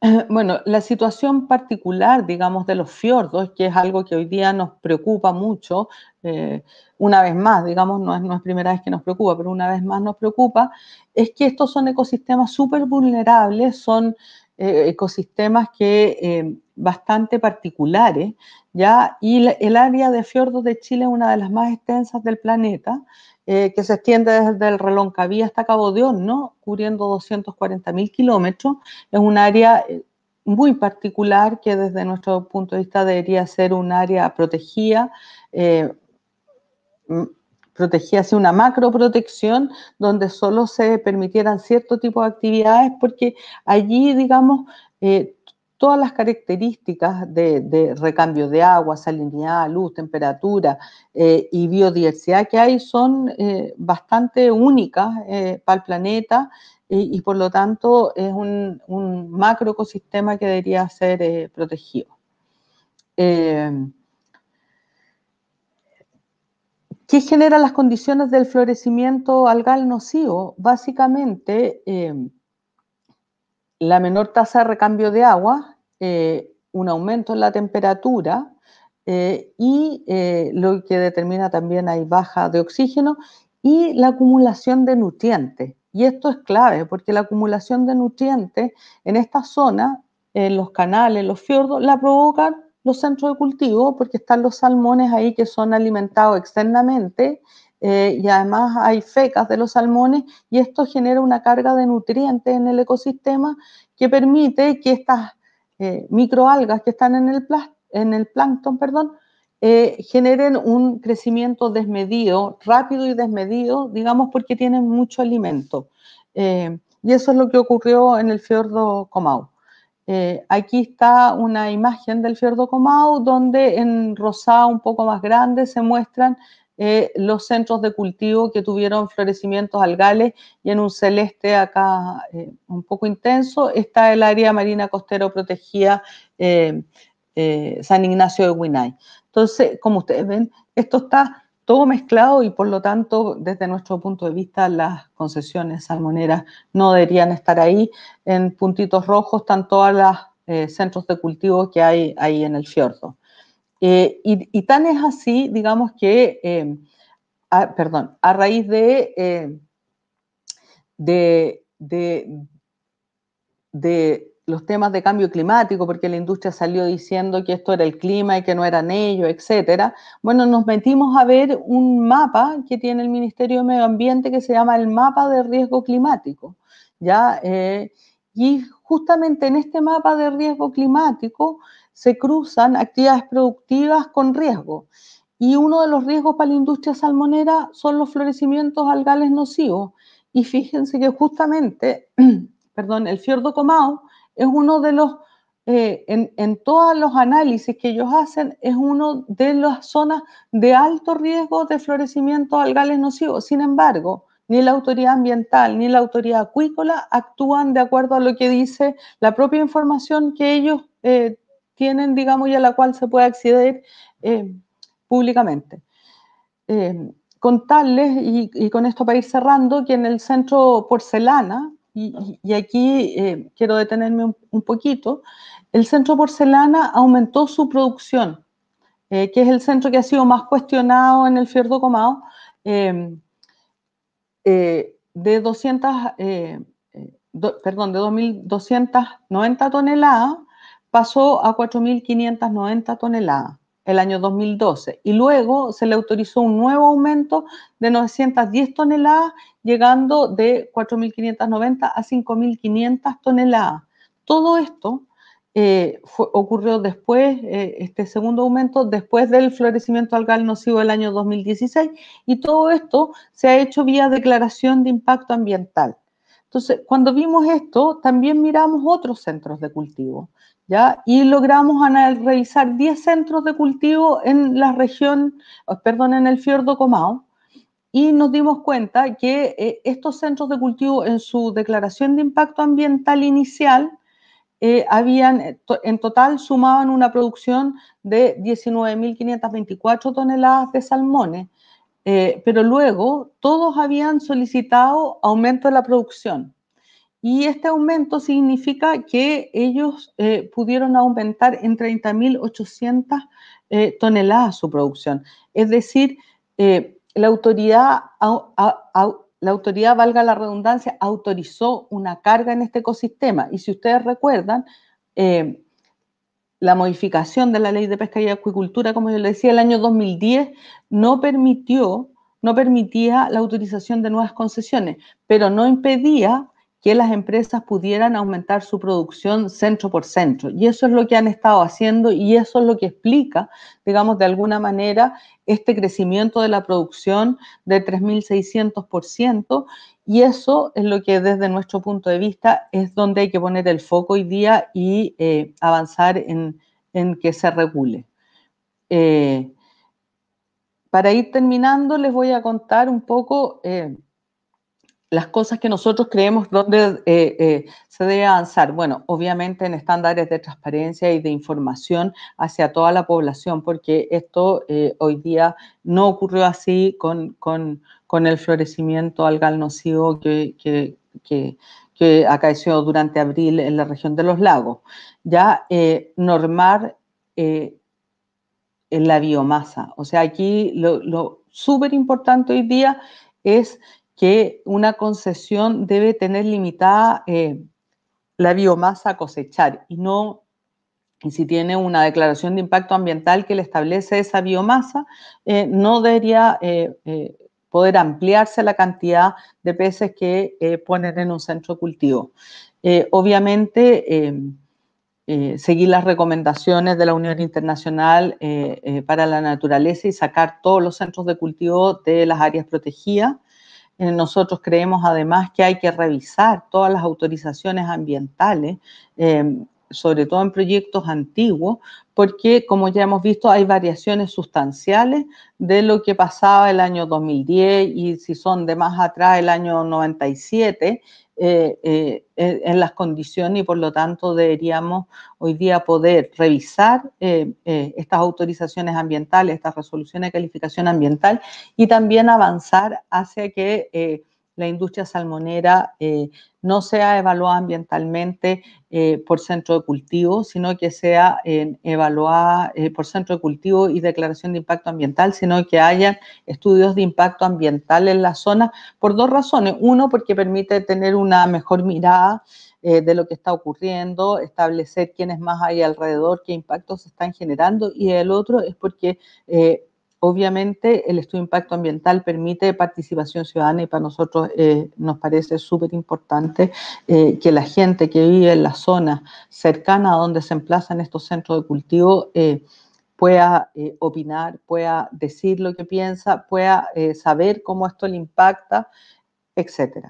Bueno, la situación particular, digamos, de los fiordos, que es algo que hoy día nos preocupa mucho, eh, una vez más, digamos, no es, no primera vez que nos preocupa, pero una vez más nos preocupa, es que estos son ecosistemas súper vulnerables, son eh, ecosistemas que eh, bastante particulares, ¿ya? Y el área de fiordos de Chile es una de las más extensas del planeta, eh, que se extiende desde el Reloncaví hasta Cabo de ¿no? cubriendo 240.000 kilómetros. Es un área eh, muy particular que desde nuestro punto de vista debería ser un área protegida, eh, protegida hacia una protección, donde solo se permitieran cierto tipo de actividades, porque allí, digamos, todas las características de, recambio de agua, salinidad, luz, temperatura eh, y biodiversidad que hay son eh, bastante únicas eh, para el planeta y, por lo tanto es un, un macro que debería ser protegido. ¿Qué generan las condiciones del florecimiento algal nocivo? Básicamente, la menor tasa de recambio de agua, eh, un aumento en la temperatura eh, y eh, lo que determina también hay baja de oxígeno y la acumulación de nutrientes. Y esto es clave porque la acumulación de nutrientes en esta zona, en los canales, los fiordos, la provocan los centros de cultivo porque están los salmones ahí que son alimentados externamente eh, y además hay fecas de los salmones y esto genera una carga de nutrientes en el ecosistema que permite que estas eh, microalgas que están en el, en el plancton perdón, eh, generen un crecimiento desmedido, rápido y desmedido, digamos porque tienen mucho alimento. y eso es lo que ocurrió en el fiordo Comau. aquí está una imagen del fiordo Comau, donde en rosado un poco más grande se muestran eh, los centros de cultivo que tuvieron florecimientos algales y en un celeste acá eh, un poco intenso está el área marina costero protegida eh, San Ignacio de Winay. Entonces, como ustedes ven, esto está todo mezclado y por lo tanto, desde nuestro punto de vista, las concesiones salmoneras no deberían estar ahí. En puntitos rojos están todos los centros de cultivo que hay ahí en el fiordo. Eh, y, tan es así, digamos que, eh, perdón, a raíz eh, de, de, de, los temas de cambio climático, porque la industria salió diciendo que esto era el clima y que no eran ellos, etcétera. Bueno, nos metimos a ver un mapa que tiene el Ministerio de Medio Ambiente que se llama el mapa de riesgo climático, ¿ya? y justamente en este mapa de riesgo climático se cruzan actividades productivas con riesgo. Y uno de los riesgos para la industria salmonera son los florecimientos algales nocivos. Y fíjense que justamente, perdón, el fiordo comao es uno de los, eh, en, todos los análisis que ellos hacen, es uno de las zonas de alto riesgo de florecimientos algales nocivos. Sin embargo, ni la autoridad ambiental ni la autoridad acuícola actúan de acuerdo a lo que dice la propia información que ellos eh, tienen, digamos, y a la cual se puede acceder eh, públicamente. Eh, contarles, y, con esto para ir cerrando, que en el centro Porcelana, y, aquí eh, quiero detenerme un, poquito, el centro Porcelana aumentó su producción, que es el centro que ha sido más cuestionado en el Fierdo Comado, de 200, perdón, de 2.290 toneladas pasó a 4.590 toneladas el año 2012 y luego se le autorizó un nuevo aumento de 910 toneladas, llegando de 4.590 a 5.500 toneladas. Todo esto eh, ocurrió después, eh, este segundo aumento, después del florecimiento algal nocivo del año 2016 y todo esto se ha hecho vía declaración de impacto ambiental. Entonces, cuando vimos esto, también miramos otros centros de cultivo. ¿ya? Y logramos analizar 10 centros de cultivo en la región, oh, perdón, en el fiordo Comao, y nos dimos cuenta que eh, estos centros de cultivo en su declaración de impacto ambiental inicial eh, habían, eh, en total sumaban una producción de 19.524 toneladas de salmones, pero luego todos habían solicitado aumento de la producción. Y este aumento significa que ellos eh, pudieron aumentar en 30.800 eh, toneladas su producción. Es decir, eh, la, autoridad, la autoridad, valga la redundancia, autorizó una carga en este ecosistema. Y si ustedes recuerdan, la modificación de la ley de pesca y acuicultura, como yo le decía, el año 2010 no permitió, no permitía la autorización de nuevas concesiones, pero no impedía que las empresas pudieran aumentar su producción centro por centro. Y eso es lo que han estado haciendo y eso es lo que explica, digamos, de alguna manera, este crecimiento de la producción de 3.600%. Y eso es lo que desde nuestro punto de vista es donde hay que poner el foco hoy día y eh, avanzar en, que se regule. Eh, para ir terminando, les voy a contar un poco... Eh, las cosas que nosotros creemos donde eh, eh, se debe avanzar. Bueno, obviamente en estándares de transparencia y de información hacia toda la población, porque esto eh, hoy día no ocurrió así con, el florecimiento algal nocivo que, que, acaeció durante abril en la región de los lagos. Ya normar en la biomasa. O sea, aquí lo, lo súper importante hoy día es que una concesión debe tener limitada eh, la biomasa a cosechar y no y si tiene una declaración de impacto ambiental que le establece esa biomasa, eh, no debería eh, poder ampliarse la cantidad de peces que ponen en un centro de cultivo. obviamente, seguir las recomendaciones de la Unión Internacional para la Naturaleza y sacar todos los centros de cultivo de las áreas protegidas. Eh, nosotros creemos además que hay que revisar todas las autorizaciones ambientales, eh, sobre todo en proyectos antiguos, porque como ya hemos visto hay variaciones sustanciales de lo que pasaba el año 2010 y si son de más atrás el año 97 eh, eh, en las condiciones y por lo tanto deberíamos hoy día poder revisar eh, estas autorizaciones ambientales, estas resoluciones de calificación ambiental y también avanzar hacia que la industria salmonera eh, no sea evaluada ambientalmente eh, por centro de cultivo, sino que sea eh, evaluada por centro de cultivo y declaración de impacto ambiental, sino que haya estudios de impacto ambiental en la zona por dos razones. Uno, porque permite tener una mejor mirada de lo que está ocurriendo, establecer quiénes más hay alrededor, qué impactos se están generando, y el otro es porque obviamente el estudio de impacto ambiental permite participación ciudadana y para nosotros eh, nos parece súper importante eh, que la gente que vive en la zona cercana a donde se emplazan estos centros de cultivo eh, pueda opinar, pueda decir lo que piensa, pueda saber cómo esto le impacta, etc.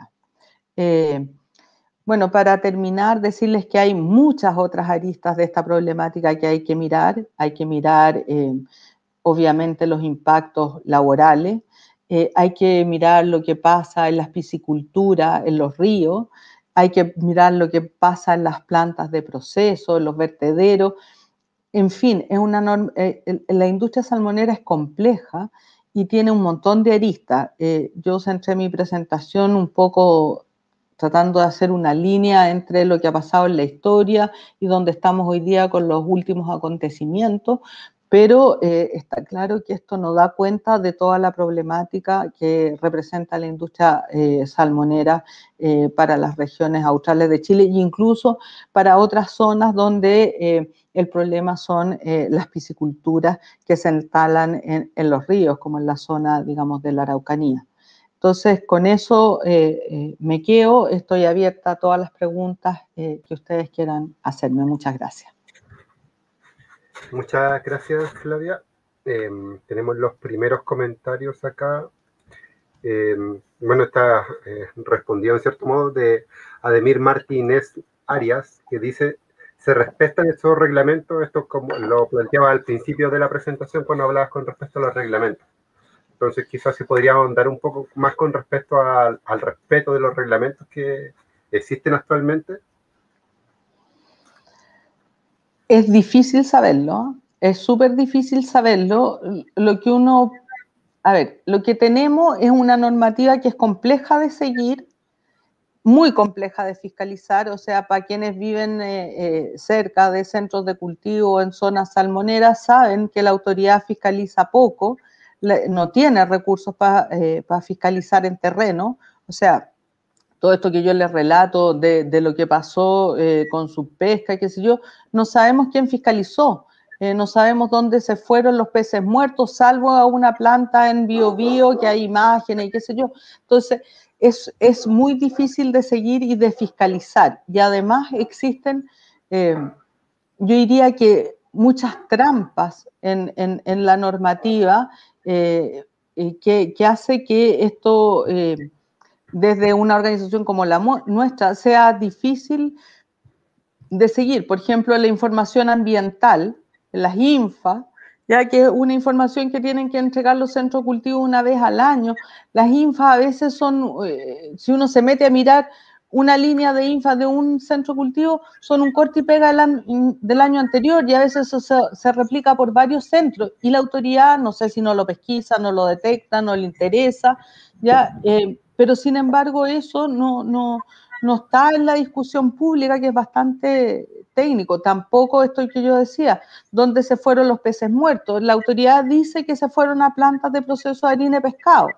bueno, para terminar, decirles que hay muchas otras aristas de esta problemática que hay que mirar. Hay que mirar obviamente los impactos laborales, eh, hay que mirar lo que pasa en las pisciculturas, en los ríos, hay que mirar lo que pasa en las plantas de proceso, en los vertederos. En fin, es una eh, la industria salmonera es compleja y tiene un montón de aristas. Eh, yo centré mi presentación un poco tratando de hacer una línea entre lo que ha pasado en la historia y donde estamos hoy día con los últimos acontecimientos, pero eh, está claro que esto no da cuenta de toda la problemática que representa la industria eh, salmonera eh, para las regiones australes de Chile e incluso para otras zonas donde el problema son las pisciculturas que se instalan en, los ríos, como en la zona, digamos, de la Araucanía. Entonces, con eso me quedo, estoy abierta a todas las preguntas que ustedes quieran hacerme. Muchas gracias. Muchas gracias, Flavia. Em, tenemos los primeros comentarios acá. Em, bueno, está eh, respondido en cierto modo de Ademir Martínez Arias, que dice, se respetan estos reglamentos, esto como lo planteaba al principio de la presentación cuando hablabas con respecto a los reglamentos. Entonces quizás se podría ahondar un poco más con respecto al respeto de los reglamentos que existen actualmente es difícil saberlo, es súper difícil saberlo. Lo que uno, a ver, lo que tenemos es una normativa que es compleja de seguir, muy compleja de fiscalizar, o sea, para quienes viven eh, eh, cerca de centros de cultivo o en zonas salmoneras, saben que la autoridad fiscaliza poco, no tiene recursos para eh, fiscalizar en terreno, o sea, todo esto que yo les relato de, lo que pasó eh, con su pesca, qué sé yo, no sabemos quién fiscalizó, eh, no sabemos dónde se fueron los peces muertos, salvo a una planta en biobío que hay imágenes y qué sé yo. Entonces, es, muy difícil de seguir y de fiscalizar. Y además existen, eh, yo diría que muchas trampas en, la normativa que, que, hace que esto desde una organización como la nuestra sea difícil de seguir. Por ejemplo, la información ambiental, las INFA, ya que es una información que tienen que entregar los centros cultivos una vez al año. Las infas a veces son, eh, si uno se mete a mirar una línea de INFA de un centro cultivo, son un corte y pega del año anterior y a veces eso se, replica por varios centros y la autoridad, no sé si no lo pesquisa, no lo detecta, no le interesa, ya... Eh, pero sin embargo eso no, está en la discusión pública que es bastante técnico, tampoco esto que yo decía, dónde se fueron los peces muertos. La autoridad dice que se fueron a plantas de proceso de harina y pescado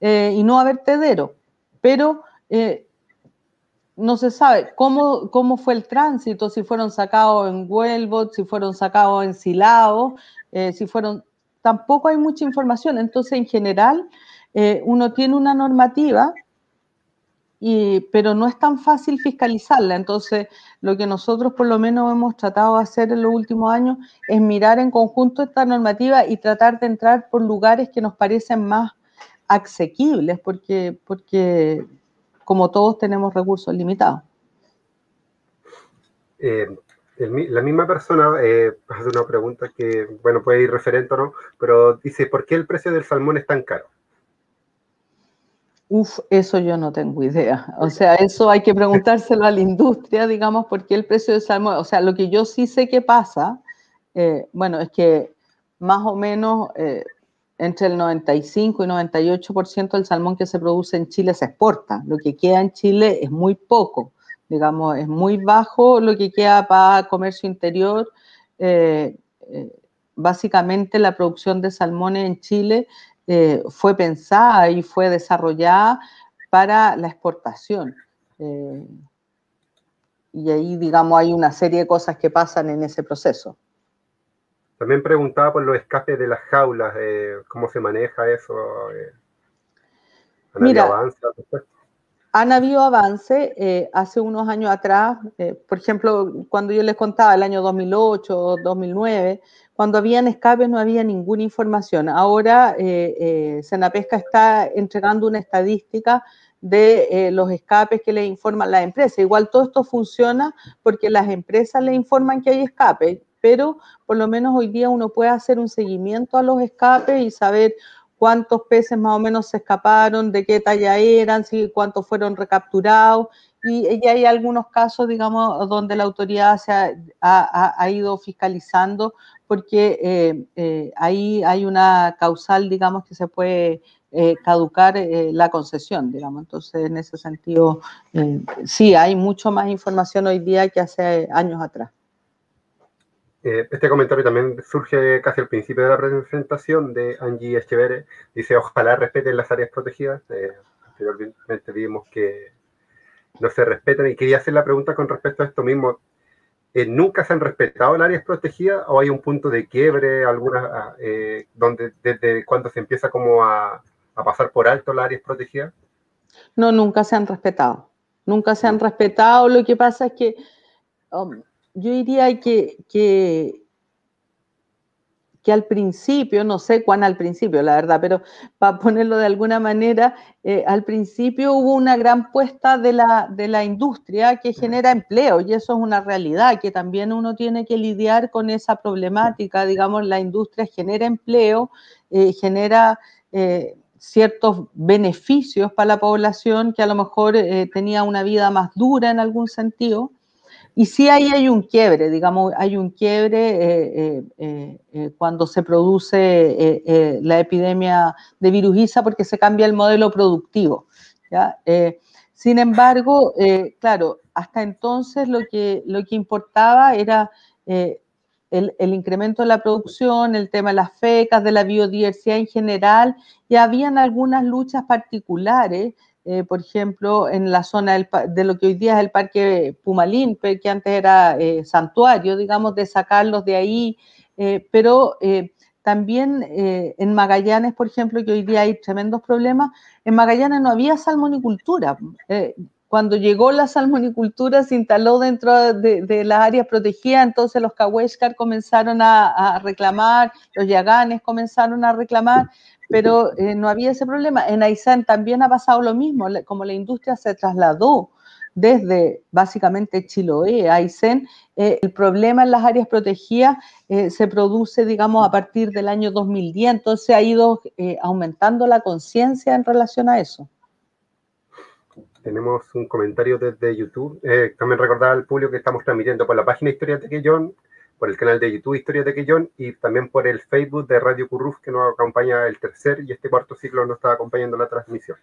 eh, y no a vertedero, pero eh, no se sabe cómo, cómo fue el tránsito, si fueron sacados en Huelbot, si fueron sacados en Silao, eh, si fueron... Tampoco hay mucha información, entonces en general eh, uno tiene una normativa, pero no es tan fácil fiscalizarla. Entonces, lo que nosotros por lo menos hemos tratado de hacer en los últimos años es mirar en conjunto esta normativa y tratar de entrar por lugares que nos parecen más asequibles, porque, porque como todos tenemos recursos limitados. Eh, la misma persona eh, hace una pregunta que, bueno, puede ir referente o no, pero dice, ¿por qué el precio del salmón es tan caro? Uf, eso yo no tengo idea. O sea, eso hay que preguntárselo a la industria, digamos, porque el precio del salmón, o sea, lo que yo sí sé que pasa, eh, bueno, es que más o menos eh, entre el 95 y 98% del salmón que se produce en Chile se exporta. Lo que queda en Chile es muy poco, digamos, es muy bajo lo que queda para comercio interior. Eh, básicamente la producción de salmones en Chile eh, fue pensada y fue desarrollada para la exportación. Eh, y ahí, digamos, hay una serie de cosas que pasan en ese proceso. También preguntaba por los escapes de las jaulas, eh, cómo se maneja eso, Mira, avanza supuesto han habido avances eh, hace unos años atrás, eh, por ejemplo, cuando yo les contaba el año 2008, o 2009, cuando habían escapes no había ninguna información. Ahora eh, eh está entregando una estadística de los escapes que le informan las empresas. Igual todo esto funciona porque las empresas le informan que hay escapes, pero por lo menos hoy día uno puede hacer un seguimiento a los escapes y saber cuántos peces más o menos se escaparon, de qué talla eran, si, cuántos fueron recapturados. Y, hay algunos casos, digamos, donde la autoridad se ha, ido fiscalizando porque eh, eh, ahí hay una causal, digamos, que se puede eh, caducar la concesión, digamos. Entonces, en ese sentido, sí, hay mucho más información hoy día que hace años atrás. Eh, este comentario también surge casi al principio de la presentación de Angie Echeverre. Dice, ojalá respeten las áreas protegidas. Eh, anteriormente vimos que no se respetan y quería hacer la pregunta con respecto a esto mismo. Eh, ¿Nunca se han respetado las áreas protegidas o hay un punto de quiebre alguna, donde desde cuando se empieza como a, pasar por alto las áreas protegidas? No, nunca se han respetado. Nunca se han respetado. Lo que pasa es que... Um, yo diría que, que, que, al principio, no sé cuán al principio, la verdad, pero para ponerlo de alguna manera, eh, al principio hubo una gran puesta de la, industria que genera empleo y eso es una realidad, que también uno tiene que lidiar con esa problemática, digamos, la industria genera empleo, eh, genera... Eh, ciertos beneficios para la población que a lo mejor tenía una vida más dura en algún sentido, y sí ahí hay un quiebre, digamos, hay un quiebre eh, eh, eh, cuando se produce la epidemia de virugisa porque se cambia el modelo productivo. sin embargo, claro, hasta entonces lo que, lo que importaba era el, el, incremento de la producción, el tema de las fecas, de la biodiversidad en general, y habían algunas luchas particulares eh, por ejemplo, en la zona de lo que hoy día es el Parque Pumalín, que antes era eh, santuario, digamos, de sacarlos de ahí, eh, pero también en Magallanes, por ejemplo, que hoy día hay tremendos problemas, en Magallanes no había salmonicultura. cuando llegó la salmonicultura se instaló dentro de, las áreas protegidas, entonces los cahuéscar comenzaron a reclamar, los yaganes comenzaron a reclamar, pero eh, no había ese problema. En Aysén también ha pasado lo mismo, como la industria se trasladó desde básicamente Chiloé, Aysén, eh, el problema en las áreas protegidas eh, se produce, digamos, a partir del año 2010, entonces ha ido aumentando la conciencia en relación a eso. Tenemos un comentario desde YouTube. también recordar al público que estamos transmitiendo por la página Historia de John por el canal de YouTube Historias de Quillón y también por el Facebook de Radio Curruf, que nos acompaña el tercer y este cuarto ciclo nos está acompañando la transmisión.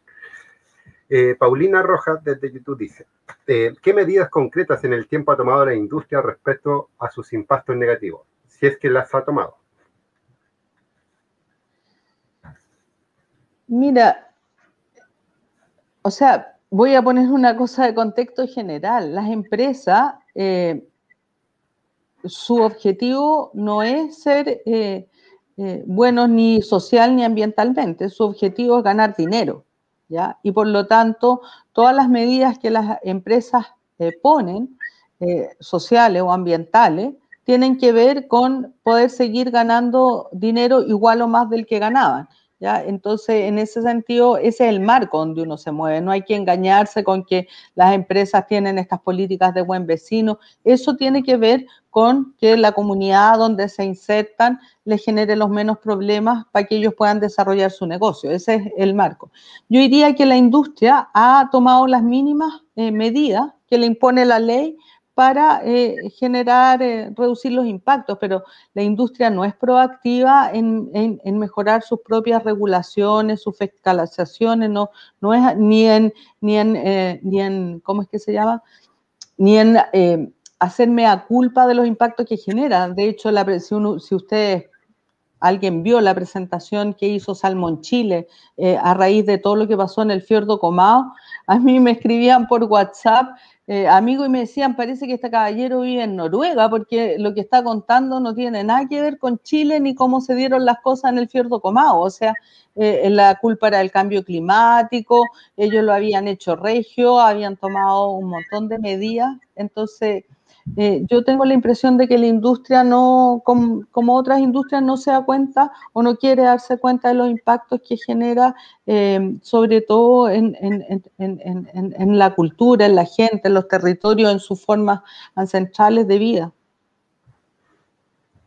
Eh, Paulina Rojas desde YouTube dice, eh, ¿qué medidas concretas en el tiempo ha tomado la industria respecto a sus impactos negativos? Si es que las ha tomado. Mira, o sea, voy a poner una cosa de contexto general. Las empresas eh, su objetivo no es ser eh, eh, bueno ni social ni ambientalmente, su objetivo es ganar dinero, ¿ya? Y por lo tanto, todas las medidas que las empresas eh, ponen, sociales o ambientales, tienen que ver con poder seguir ganando dinero igual o más del que ganaban. Entonces, en ese sentido, ese es el marco donde uno se mueve. No hay que engañarse con que las empresas tienen estas políticas de buen vecino. Eso tiene que ver con que la comunidad donde se insertan les genere los menos problemas para que ellos puedan desarrollar su negocio. Ese es el marco. Yo diría que la industria ha tomado las mínimas eh, medidas que le impone la ley para eh, generar, eh, reducir los impactos, pero la industria no es proactiva en, mejorar sus propias regulaciones, sus fiscalizaciones, no, no es ni en, ni en, eh, ni ¿cómo es que se llama? Ni en hacerme a culpa de los impactos que genera. De hecho, la, si, si ustedes alguien vio la presentación que hizo Salmón Chile a raíz de todo lo que pasó en el fiordo Comao. A mí me escribían por WhatsApp eh, amigo y me decían, parece que este caballero vive en Noruega, porque lo que está contando no tiene nada que ver con Chile ni cómo se dieron las cosas en el fiordo Comao. O sea, eh, la culpa era del cambio climático, ellos lo habían hecho regio, habían tomado un montón de medidas. Entonces, eh, yo tengo la impresión de que la industria no, como, otras industrias, no se da cuenta o no quiere darse cuenta de los impactos que genera, eh, sobre todo en, la cultura, en la gente, en los territorios, en sus formas ancestrales de vida.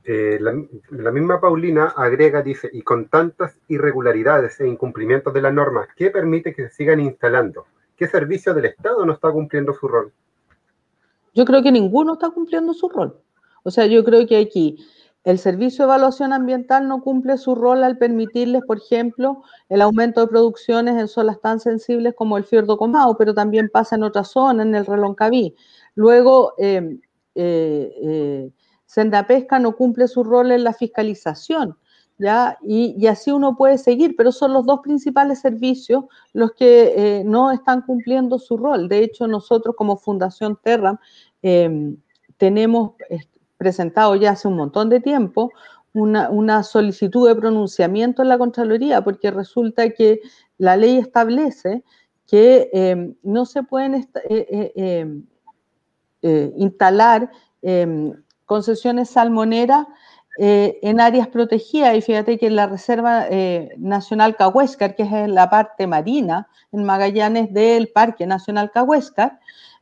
Eh, la, misma Paulina agrega, dice, y con tantas irregularidades e incumplimientos de las normas, ¿qué permite que se sigan instalando? ¿Qué servicio del Estado no está cumpliendo su rol? Yo creo que ninguno está cumpliendo su rol. O sea, yo creo que aquí el Servicio de Evaluación Ambiental no cumple su rol al permitirles, por ejemplo, el aumento de producciones en zonas tan sensibles como el fiordo Comao, pero también pasa en otras zonas, en el Reloncaví. Luego, eh, eh, eh no cumple su rol en la fiscalización. Y, así uno puede seguir, pero son los dos principales servicios los que eh, no están cumpliendo su rol. De hecho, nosotros como Fundación Terra em, tenemos presentado ya hace un montón de tiempo una, solicitud de pronunciamiento en la Contraloría, porque resulta que la ley establece que em, no se pueden eh, eh, em, instalar concesiones salmoneras eh, en áreas protegidas, y fíjate que en la Reserva eh, Nacional Cahuéscar, que es en la parte marina, en Magallanes del Parque Nacional Cahuéscar,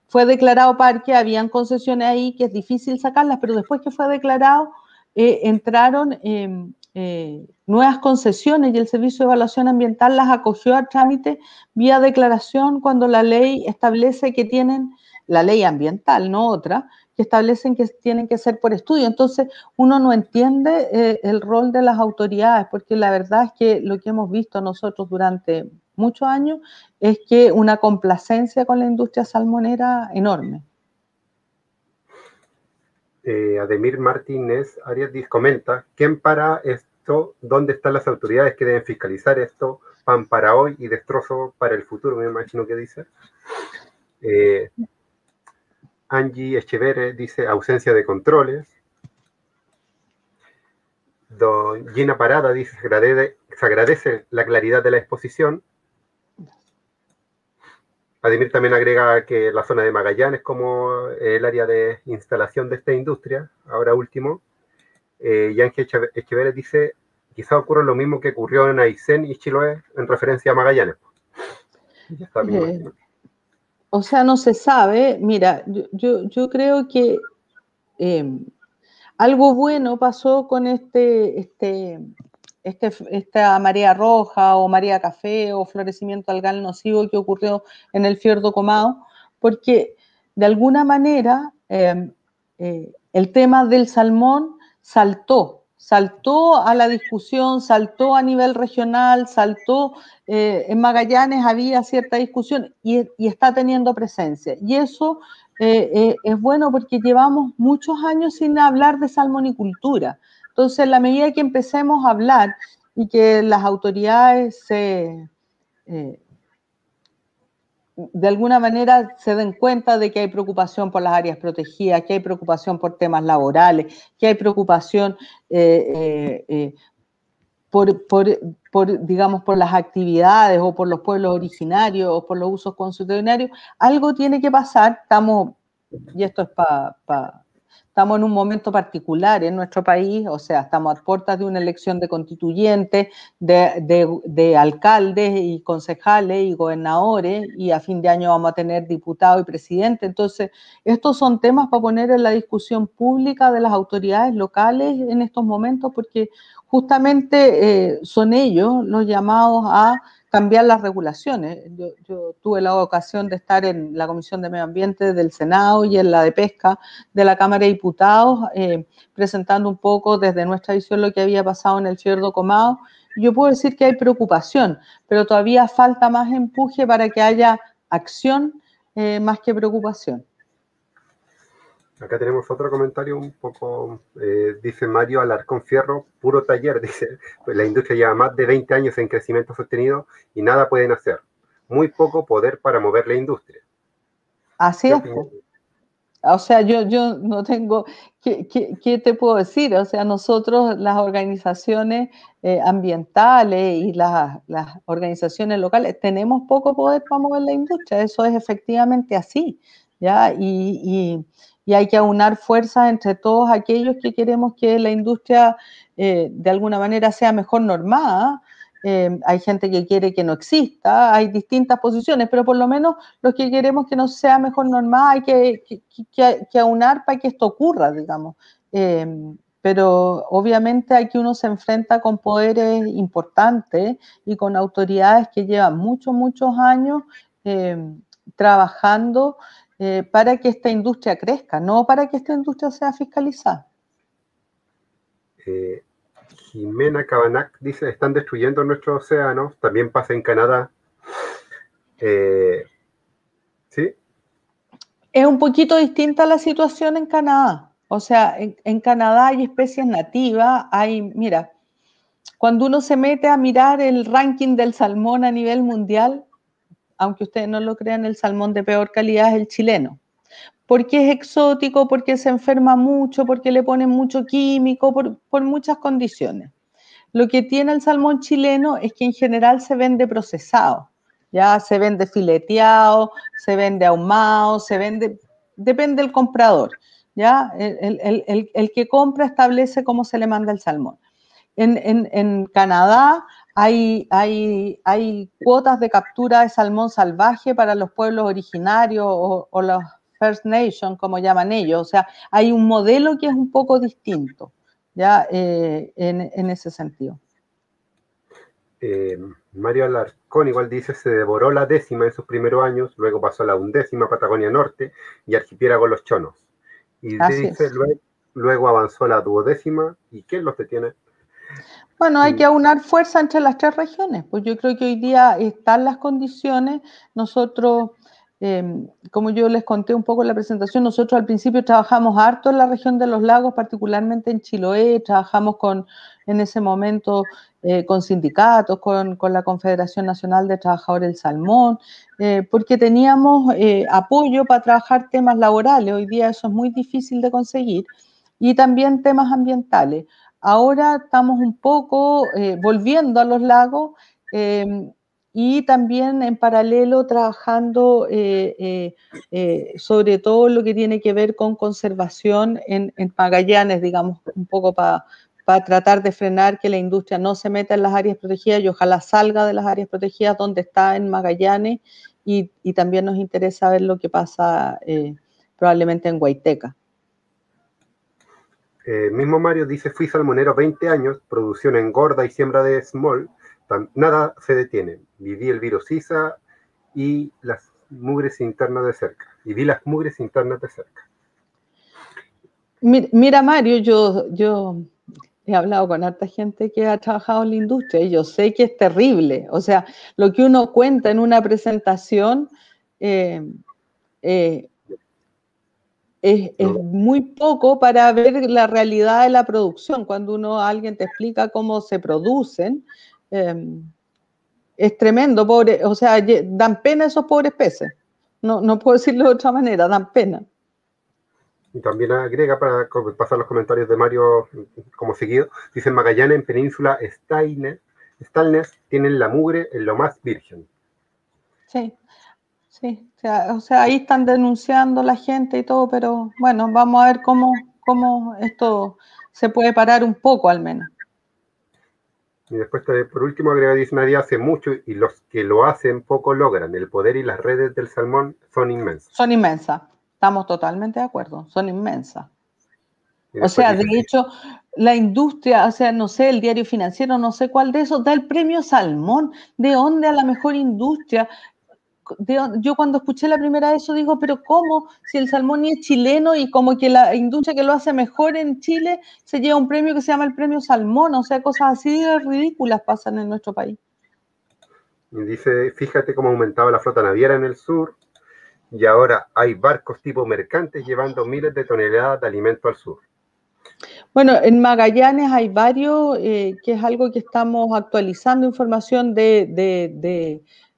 fue declarado parque, habían concesiones ahí que es difícil sacarlas, pero después que fue declarado, eh, entraron em, nuevas concesiones y el Servicio de Evaluación Ambiental las acogió a trámite vía declaración cuando la ley establece que tienen, la ley ambiental, no otra, que establecen que tienen que ser por estudio. Entonces, uno no entiende eh, el rol de las autoridades, porque la verdad es que lo que hemos visto nosotros durante muchos años es que una complacencia con la industria salmonera enorme. Eh, Ademir Martínez Arias comenta, ¿quién para esto? ¿Dónde están las autoridades que deben fiscalizar esto? Pan para hoy y destrozo para el futuro, me imagino que dice. Eh, Angie Echevere dice ausencia de controles. Don Gina Parada dice se agradece, la claridad de la exposición. Vladimir también agrega que la zona de Magallanes como el área de instalación de esta industria, ahora último. Eh, y Angie dice, quizá ocurra lo mismo que ocurrió en Aysén y Chiloé en referencia a Magallanes. Eh, o sea, no se sabe. Mira, yo, creo que em, algo bueno pasó con este, este, este, esta marea roja o marea café o florecimiento algal nocivo que ocurrió en el fiordo comao, porque de alguna manera em, eh, el tema del salmón saltó saltó a la discusión, saltó a nivel regional, saltó, eh, en Magallanes había cierta discusión y, está teniendo presencia. Y eso eh, eh, es bueno porque llevamos muchos años sin hablar de salmonicultura. Entonces, en la medida que empecemos a hablar y que las autoridades se de alguna manera se den cuenta de que hay preocupación por las áreas protegidas, que hay preocupación por temas laborales, que hay preocupación eh, eh, eh, por, digamos, por las actividades o por los pueblos originarios o por los usos consuetudinarios, algo tiene que pasar, estamos, y esto es para estamos en un momento particular en nuestro país, o sea, estamos a puertas de una elección de constituyentes, de, alcaldes y concejales y gobernadores, y a fin de año vamos a tener diputado y presidente. Entonces, estos son temas para poner en la discusión pública de las autoridades locales en estos momentos, porque justamente eh, son ellos los llamados a cambiar las regulaciones. Yo, tuve la ocasión de estar en la Comisión de Medio Ambiente del Senado y en la de Pesca de la Cámara de Diputados, eh, presentando un poco desde nuestra visión lo que había pasado en el Fierdo Comado. Yo puedo decir que hay preocupación, pero todavía falta más empuje para que haya acción eh, más que preocupación. Acá tenemos otro comentario un poco, eh, dice Mario Alarcón Fierro, puro taller, dice, pues la industria lleva más de 20 años en crecimiento sostenido y nada pueden hacer. Muy poco poder para mover la industria. Así es. O sea, yo, yo no tengo, ¿qué, ¿qué, te puedo decir? O sea, nosotros, las organizaciones eh, ambientales y las, las, organizaciones locales, tenemos poco poder para mover la industria, eso es efectivamente así, ¿ya? y y hay que aunar fuerzas entre todos aquellos que queremos que la industria eh, de alguna manera sea mejor normada. Eh, hay gente que quiere que no exista, hay distintas posiciones, pero por lo menos los que queremos que no sea mejor normada hay que, aunar para que esto ocurra, digamos. Eh, pero obviamente aquí uno se enfrenta con poderes importantes y con autoridades que llevan muchos, muchos años trabajando eh, para que esta industria crezca, no para que esta industria sea fiscalizada. Eh, Jimena Cabanac dice, están destruyendo nuestros océanos, también pasa en Canadá. Eh, ¿Sí? Es un poquito distinta la situación en Canadá. O sea, en, en Canadá hay especies nativas, hay, mira, cuando uno se mete a mirar el ranking del salmón a nivel mundial, aunque ustedes no lo crean, el salmón de peor calidad es el chileno. Porque es exótico, porque se enferma mucho, porque le ponen mucho químico, por, muchas condiciones. Lo que tiene el salmón chileno es que en general se vende procesado, ya se vende fileteado, se vende ahumado, se vende, depende del comprador, ya el que compra establece cómo se le manda el salmón en, Canadá hay, hay, cuotas de captura de salmón salvaje para los pueblos originarios o, los First Nation, como llaman ellos. O sea, hay un modelo que es un poco distinto, ya eh, en, ese sentido. Eh, Mario Alarcón igual dice, se devoró la décima en sus primeros años, luego pasó a la undécima Patagonia Norte y archipiélago Los Chonos. Y luego, avanzó la duodécima, ¿y que los detiene? Bueno, hay que aunar fuerza entre las tres regiones, pues yo creo que hoy día están las condiciones. Nosotros, em, como yo les conté un poco en la presentación, nosotros al principio trabajamos harto en la región de los lagos, particularmente en Chiloé, trabajamos con, en ese momento eh, con sindicatos, con, la Confederación Nacional de Trabajadores del Salmón, eh, porque teníamos eh, apoyo para trabajar temas laborales, hoy día eso es muy difícil de conseguir, y también temas ambientales. Ahora estamos un poco eh, volviendo a los lagos em, y también en paralelo trabajando eh, eh, sobre todo lo que tiene que ver con conservación en, Magallanes, digamos, un poco para tratar de frenar que la industria no se meta en las áreas protegidas y ojalá salga de las áreas protegidas donde está en Magallanes y, también nos interesa ver lo que pasa probablemente en Guaiteca. Eh, mismo Mario dice, fui salmonero 20 años, producción engorda y siembra de small, nada se detiene. Viví el virus ISA y las mugres internas de cerca. Y vi las mugres internas de cerca. Mira, Mario, yo, yo he hablado con harta gente que ha trabajado en la industria y yo sé que es terrible. O sea, lo que uno cuenta en una presentación... Eh, eh, es, muy poco para ver la realidad de la producción. Cuando uno, alguien te explica cómo se producen, em, es tremendo, pobre, o sea, dan pena esos pobres peces. No, no puedo decirlo de otra manera, dan pena. Y también agrega, para pasar los comentarios de Mario como seguido, dice Magallanes en Península Stalnes, tienen la mugre en lo más virgen. Sí, Sí, o sea, ahí están denunciando la gente y todo, pero bueno, vamos a ver cómo, cómo esto se puede parar un poco al menos. Y después, eh, por último, agrega, dice hace mucho y los que lo hacen poco logran. El poder y las redes del salmón son inmensas. Son inmensas, estamos totalmente de acuerdo, son inmensas. O sea, de hecho, la industria, o sea, no sé, el diario financiero, no sé cuál de esos, da el premio Salmón. ¿De dónde a la mejor industria? yo cuando escuché la primera de eso digo, pero ¿cómo? Si el salmón es chileno y como que la industria que lo hace mejor en Chile se lleva un premio que se llama el premio salmón, o sea, cosas así ridículas pasan en nuestro país. dice, fíjate cómo aumentaba la flota naviera en el sur y ahora hay barcos tipo mercantes llevando miles de toneladas de alimento al sur. Bueno, en Magallanes hay varios, eh, que es algo que estamos actualizando información de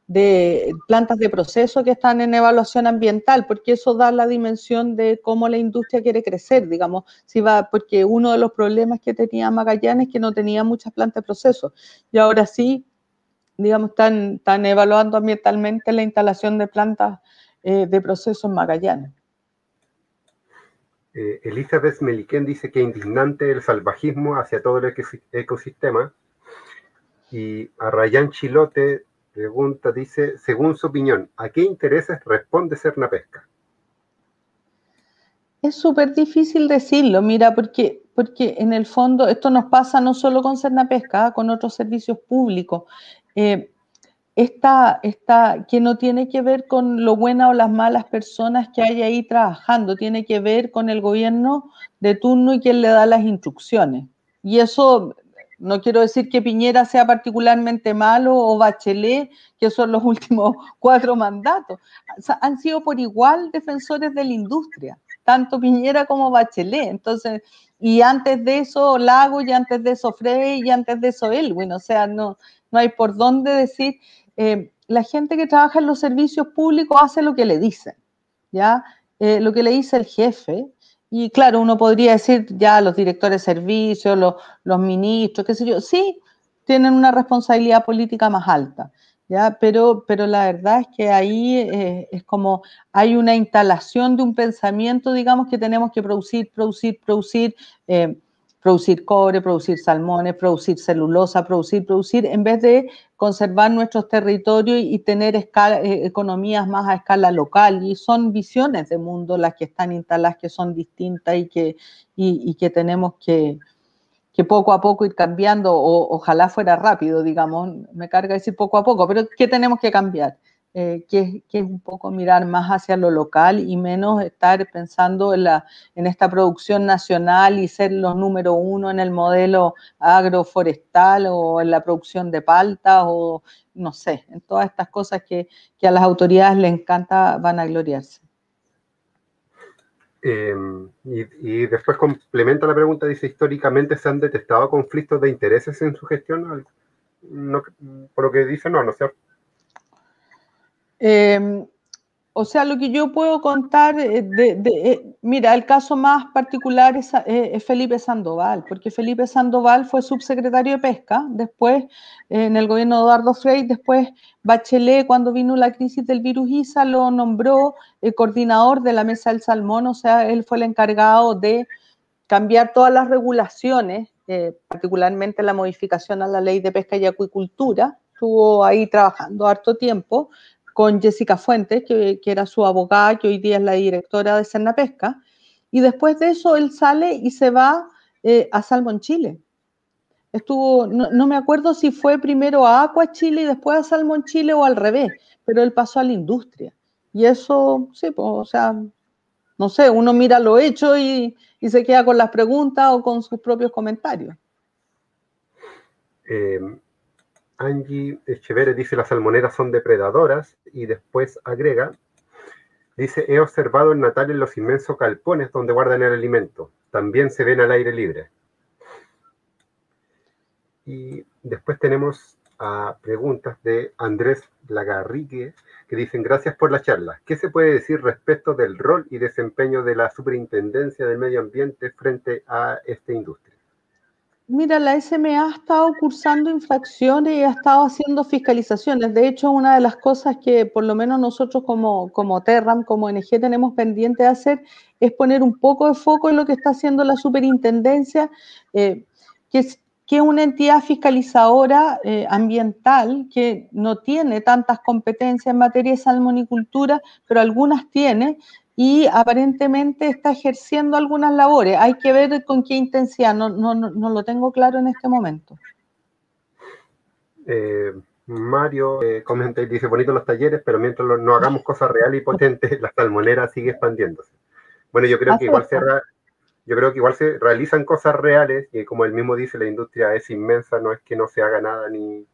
de plantas de proceso que están en evaluación ambiental, porque eso da la dimensión de cómo la industria quiere crecer, digamos, si va, porque uno de los problemas que tenía Magallanes es que no tenía muchas plantas de proceso, y ahora sí, digamos, están, evaluando ambientalmente la instalación de plantas eh, de proceso en Magallanes. Eh, Elizabeth Meliquén dice que indignante el salvajismo hacia todo el ecosistema. Y a Rayán Chilote pregunta dice, según su opinión, ¿a qué intereses responde Serna Pesca? Es súper difícil decirlo, mira, porque, porque en el fondo esto nos pasa no solo con Serna Pesca, ah, con otros servicios públicos. Eh, Está esta, que no tiene que ver con lo buenas o las malas personas que hay ahí trabajando, tiene que ver con el gobierno de turno y quien le da las instrucciones. Y eso no quiero decir que Piñera sea particularmente malo o Bachelet, que son los últimos cuatro mandatos. Han sido por igual defensores de la industria, tanto Piñera como Bachelet. Entonces, y antes de eso Lago, y antes de eso Frey, y antes de eso Elwin. O sea, no, no hay por dónde decir. Eh, la gente que trabaja en los servicios públicos hace lo que le dicen, ¿ya? Eh, lo que le dice el jefe, y claro, uno podría decir ya los directores de servicios, los, ministros, qué sé yo, sí, tienen una responsabilidad política más alta, ¿ya? Pero, pero la verdad es que ahí eh, es como hay una instalación de un pensamiento, digamos, que tenemos que producir, producir, producir. Eh, producir cobre, producir salmones, producir celulosa, producir, producir, en vez de conservar nuestros territorios y tener eh, economías más a escala local. Y son visiones de mundo las que están instaladas, que son distintas y que, y, que tenemos que, que, poco a poco ir cambiando, ojalá fuera rápido, digamos, me carga decir poco a poco, pero ¿qué tenemos que cambiar? Eh, que, es un poco mirar más hacia lo local y menos estar pensando en, la, en esta producción nacional y ser los número uno en el modelo agroforestal o en la producción de palta o no sé, en todas estas cosas que, a las autoridades les encanta van a eh, y, y, después complementa la pregunta, dice, históricamente se han detectado conflictos de intereses en su gestión, por lo que dice, no, ¿no es Em, o sea, lo que yo puedo contar, eh, de, eh, mira, el caso más particular eh, es, Felipe Sandoval, porque Felipe Sandoval fue subsecretario de Pesca, después en el gobierno de Eduardo Frey, después Bachelet, cuando vino la crisis del virus ISA, lo nombró el coordinador de la Mesa del Salmón, o sea, él fue el encargado de cambiar todas las regulaciones, particularmente la modificación a la ley de pesca y acuicultura, estuvo ahí trabajando harto tiempo, con Jessica Fuentes, que, era su abogada, que hoy día es la directora de Serna Pesca. Y después de eso, él sale y se va eh, a Salmon Chile. Estuvo, no, me acuerdo si fue primero a Aqua Chile y después a Salmon Chile o al revés, pero él pasó a la industria. Y eso, sí, o sea, no sé, uno mira lo hecho y, se queda con las preguntas o con sus propios comentarios. Eh, Angie Echeverre dice las salmoneras son depredadoras y después agrega, dice, he observado en natal en los inmensos calpones donde guardan el alimento, también se ven al aire libre. Y después tenemos preguntas de Andrés Lagarrigue que dicen gracias por la charla. ¿Qué se puede decir respecto del rol y desempeño de la Superintendencia del Medio Ambiente frente a esta industria? Mira, la SMA ha estado cursando infracciones y ha estado haciendo fiscalizaciones. De hecho, una de las cosas que por lo menos nosotros como, como Terram, como ONG, tenemos pendiente de hacer es poner un poco de foco en lo que está haciendo la superintendencia, eh, que, es, que una entidad fiscalizadora eh, ambiental que no tiene tantas competencias en materia de salmonicultura, pero algunas tiene, y aparentemente está ejerciendo algunas labores. Hay que ver con qué intensidad, no, no, lo tengo claro en este momento. Eh, Mario eh, comenta y dice, bonito los talleres, pero mientras no hagamos cosas reales y potentes, la salmonera sigue expandiéndose. Bueno, yo creo que igual se, yo creo que igual se realizan cosas reales y como él mismo dice, la industria es inmensa, no es que no se haga nada ni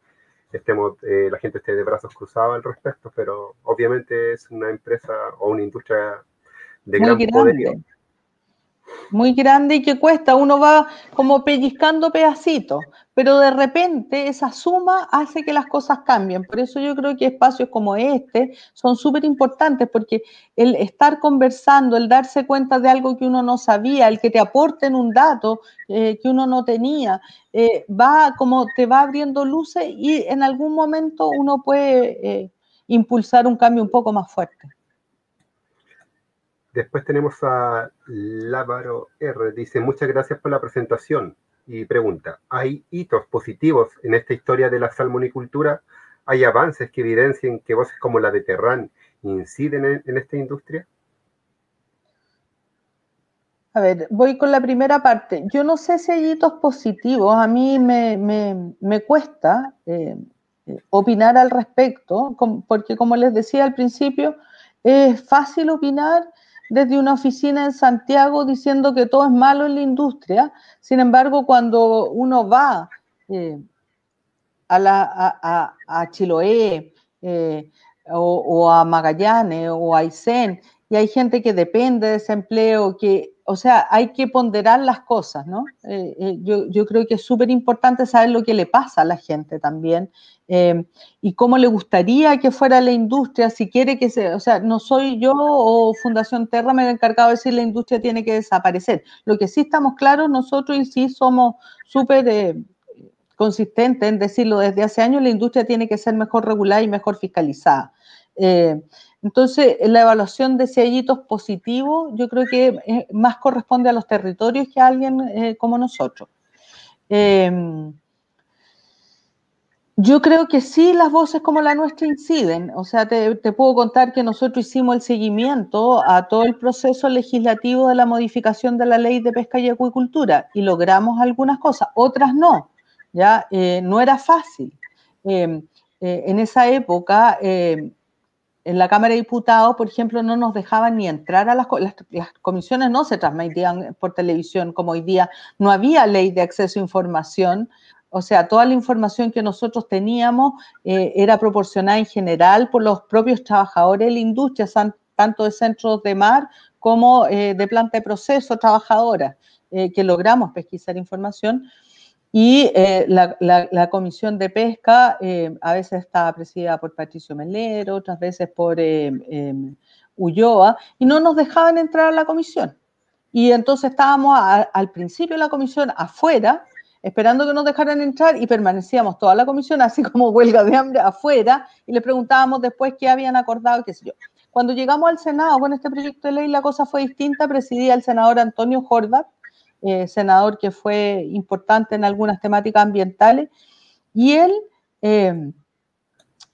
estemos, eh, la gente esté de brazos cruzados al respecto, pero obviamente es una empresa o una industria muy grande. Muy grande y que cuesta, uno va como pellizcando pedacitos, pero de repente esa suma hace que las cosas cambien. Por eso yo creo que espacios como este son súper importantes, porque el estar conversando, el darse cuenta de algo que uno no sabía, el que te aporten un dato eh, que uno no tenía, eh, va como te va abriendo luces y en algún momento uno puede eh, impulsar un cambio un poco más fuerte. Después tenemos a Lávaro R. Dice, muchas gracias por la presentación. Y pregunta, ¿hay hitos positivos en esta historia de la salmonicultura? ¿Hay avances que evidencien que voces como la de Terrán inciden en, esta industria? A ver, voy con la primera parte. Yo no sé si hay hitos positivos. A mí me, cuesta eh, eh, opinar al respecto, porque como les decía al principio, es fácil opinar desde una oficina en Santiago diciendo que todo es malo en la industria. Sin embargo, cuando uno va eh, a, a, a, a Chiloé eh, o, o, a Magallanes o a Aysén y hay gente que depende de ese empleo, que o sea, hay que ponderar las cosas, ¿no? Eh, eh, yo, creo que es súper importante saber lo que le pasa a la gente también eh, y cómo le gustaría que fuera la industria, si quiere que se, o sea, no soy yo o Fundación Terra me he encargado de decir la industria tiene que desaparecer. Lo que sí estamos claros nosotros y sí somos súper consistentes en decirlo desde hace años, la industria tiene que ser mejor regulada y mejor fiscalizada. Entonces, la evaluación de si hay hitos positivos, yo creo que eh, más corresponde a los territorios que a alguien eh, como nosotros. Em, yo creo que sí las voces como la nuestra inciden. O sea, te, puedo contar que nosotros hicimos el seguimiento a todo el proceso legislativo de la modificación de la ley de pesca y acuicultura y logramos algunas cosas, otras no. Ya eh, no era fácil. Em, en esa época em, en la Cámara de Diputados, por ejemplo, no nos dejaban ni entrar a las, las, comisiones, no se transmitían por televisión como hoy día, no había ley de acceso a información, o sea, toda la información que nosotros teníamos eh, era proporcionada en general por los propios trabajadores de la industria, tanto de centros de mar como eh, de planta de proceso, trabajadora, eh, que logramos pesquisar información. Y eh, la, comisión de pesca eh, a veces estaba presidida por Patricio Melero, otras veces por eh, em, Ulloa, y no nos dejaban entrar a la comisión. Y entonces estábamos al principio de la comisión afuera, esperando que nos dejaran entrar y permanecíamos toda la comisión, así como huelga de hambre, afuera, y le preguntábamos después qué habían acordado, qué sé yo. Cuando llegamos al Senado con este proyecto de ley, la cosa fue distinta, presidía el senador Antonio Jordat, eh, senador que fue importante en algunas temáticas ambientales, y él eh,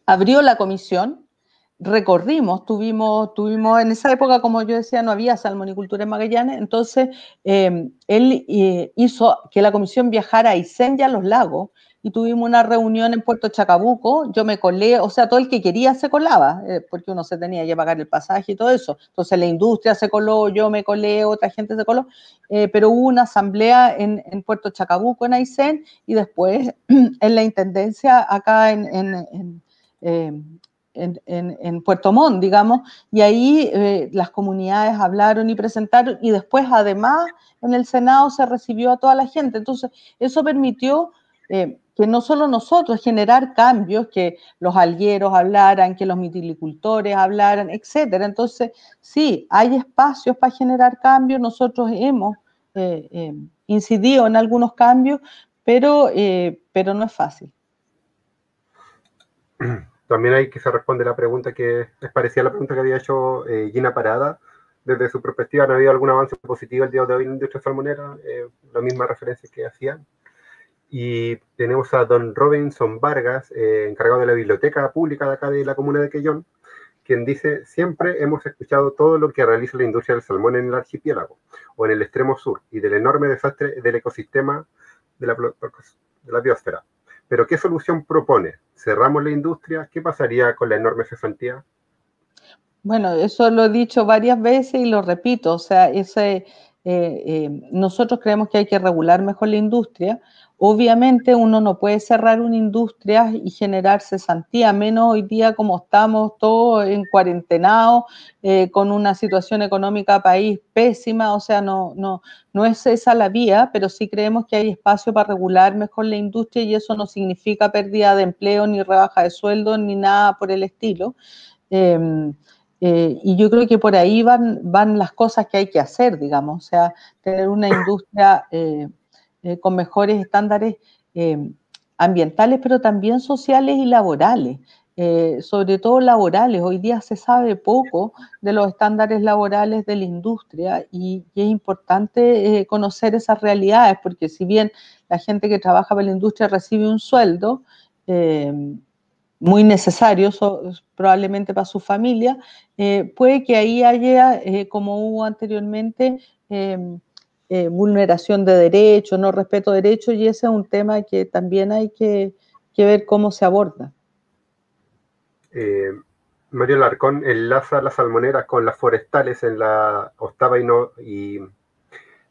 abrió la comisión, recorrimos, tuvimos, tuvimos, en esa época, como yo decía, no había salmonicultura en Magallanes, entonces eh, él hizo que la comisión viajara a Isen y a los lagos, y tuvimos una reunión en Puerto Chacabuco, yo me colé, o sea, todo el que quería se colaba, eh, porque uno se tenía que pagar el pasaje y todo eso. Entonces la industria se coló, yo me colé, otra gente se coló, eh, pero hubo una asamblea en, Puerto Chacabuco, en Aysén, y después en la Intendencia acá eh, en, en, Puerto Montt, digamos, y ahí las comunidades hablaron y presentaron, y después además en el Senado se recibió a toda la gente. Entonces, eso permitió que no solo nosotros, generar cambios, que los algueros hablaran, que los mitilicultores hablaran, etcétera. Entonces, sí, hay espacios para generar cambios, nosotros hemos eh, em, incidido en algunos cambios, pero, eh, pero no es fácil. También hay que se responde la pregunta que es parecía la pregunta que había hecho eh, Gina Parada. Desde su perspectiva, ¿no ha habido algún avance positivo el día de hoy en la industria salmonera? la misma referencia que hacían. Y tenemos a don Robinson Vargas, eh, encargado de la biblioteca pública de acá de la comuna de Quellón, quien dice, siempre hemos escuchado todo lo que realiza la industria del salmón en el archipiélago o en el extremo sur y del enorme desastre del ecosistema de la, la biosfera. Pero ¿qué solución propone? ¿Cerramos la industria? ¿Qué pasaría con la enorme cesantía? Bueno, eso lo he dicho varias veces y lo repito, o sea, ese, eh, eh, nosotros creemos que hay que regular mejor la industria. Obviamente uno no puede cerrar una industria y generar cesantía, menos hoy día como estamos todos en cuarentenado, eh, con una situación económica país pésima, o sea, no, no, es esa la vía, pero sí creemos que hay espacio para regular mejor la industria y eso no significa pérdida de empleo, ni rebaja de sueldo, ni nada por el estilo. Em, eh, y yo creo que por ahí van, van las cosas que hay que hacer, digamos, o sea, tener una industria eh, eh, con mejores estándares eh, ambientales, pero también sociales y laborales. Eh, sobre todo laborales. Hoy día se sabe poco de los estándares laborales de la industria y, es importante conocer esas realidades porque si bien la gente que trabaja para la industria recibe un sueldo muy necesario probablemente para su familia, puede que ahí haya, como hubo anteriormente, eh, vulneración de derechos, no respeto de derechos, y ese es un tema que también hay que, ver cómo se aborda. Eh, Mario Larcón enlaza las salmoneras con las forestales en la octava y, no, y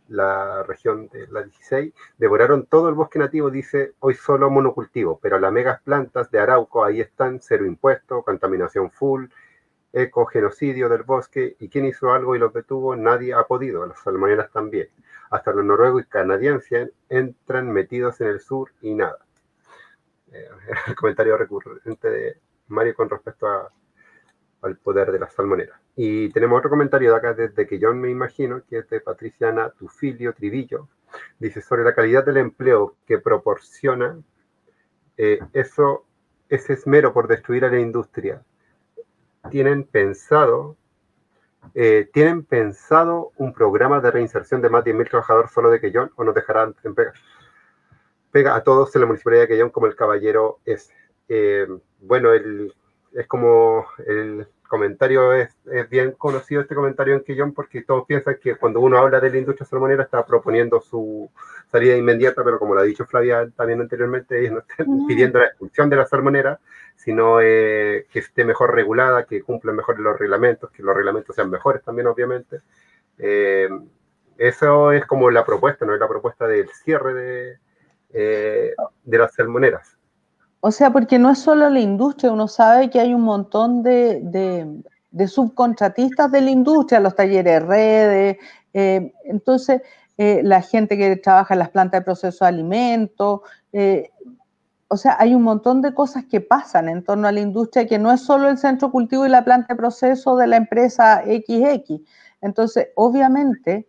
la región de la 16, devoraron todo el bosque nativo, dice, hoy solo monocultivo, pero las megas plantas de Arauco ahí están, cero impuesto, contaminación full, ecogenocidio del bosque, y quien hizo algo y lo detuvo, nadie ha podido, las salmoneras también hasta los noruegos y canadienses entran metidos en el sur y nada. Eh, el comentario recurrente de Mario con respecto al poder de las salmoneras. Y tenemos otro comentario de acá desde que yo me imagino, que es de Patriciana Tufilio Trivillo. Dice sobre la calidad del empleo que proporciona eh, eso, ese esmero por destruir a la industria. ¿Tienen pensado eh, ¿tienen pensado un programa de reinserción de más de 10.000 trabajadores solo de Quellón o nos dejarán en pega? Pega a todos en la municipalidad de Quellón como el caballero es. Eh, bueno, el, es como el, comentario es, bien conocido este comentario en Quillón porque todos piensan que cuando uno habla de la industria salmonera está proponiendo su salida inmediata, pero como lo ha dicho Flavia también anteriormente, no están pidiendo la expulsión de la salmonera, sino eh, que esté mejor regulada, que cumplan mejor los reglamentos, que los reglamentos sean mejores también, obviamente. Eh, eso es como la propuesta, no es la propuesta del cierre de, eh, de las salmoneras. O sea, porque no es solo la industria, uno sabe que hay un montón de, subcontratistas de la industria, los talleres redes, eh, entonces eh, la gente que trabaja en las plantas de proceso de alimentos, eh, o sea, hay un montón de cosas que pasan en torno a la industria que no es solo el centro cultivo y la planta de proceso de la empresa XX. Entonces, obviamente,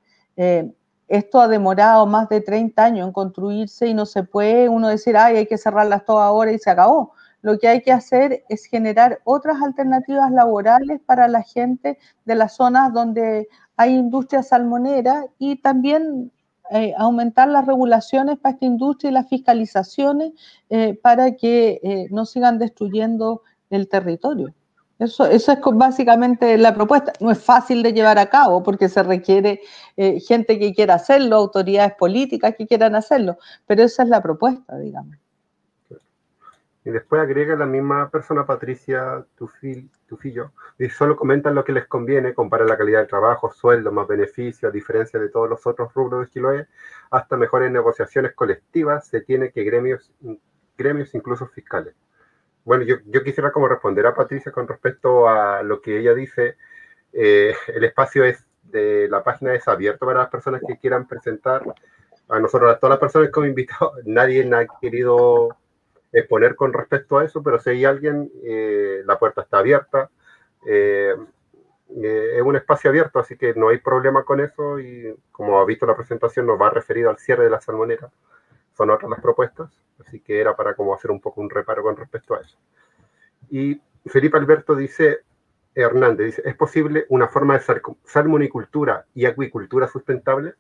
esto ha demorado más de 30 años en construirse y no se puede uno decir, ay, hay que cerrarlas todas ahora y se acabó. Lo que hay que hacer es generar otras alternativas laborales para la gente de las zonas donde hay industria salmonera y también eh, aumentar las regulaciones para esta industria y las fiscalizaciones eh, para que eh, no sigan destruyendo el territorio. Eso, es básicamente la propuesta. No es fácil de llevar a cabo porque se requiere eh, gente que quiera hacerlo, autoridades políticas que quieran hacerlo, pero esa es la propuesta, digamos. Y después agrega la misma persona, Patricia Tufillo, y solo comentan lo que les conviene, compara la calidad del trabajo, sueldo, más beneficios, a diferencia de todos los otros rubros de Chiloé, hasta mejores negociaciones colectivas se tiene que gremios, gremios incluso fiscales. Bueno, yo, yo, quisiera como responder a Patricia con respecto a lo que ella dice. Eh, el espacio es de la página es abierto para las personas que quieran presentar. A nosotros, a todas las personas que hemos invitado, nadie ha querido exponer con respecto a eso, pero si hay alguien, eh, la puerta está abierta. Eh, es un espacio abierto, así que no hay problema con eso y como ha visto la presentación, nos va referido al cierre de la salmonera con otras las propuestas, así que era para como hacer un poco un reparo con respecto a eso. Y Felipe Alberto dice, Hernández ¿es posible una forma de salmonicultura y acuicultura sustentable?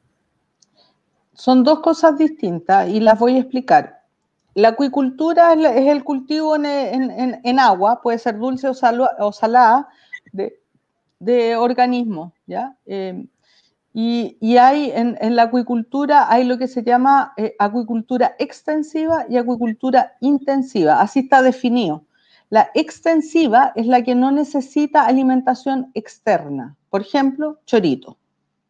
Son dos cosas distintas y las voy a explicar. La acuicultura es el cultivo en, agua, puede ser dulce o, salada, de, organismos, ¿ya? Eh, y, hay en, la acuicultura hay lo que se llama eh, acuicultura extensiva y acuicultura intensiva, así está definido. La extensiva es la que no necesita alimentación externa, por ejemplo, chorito,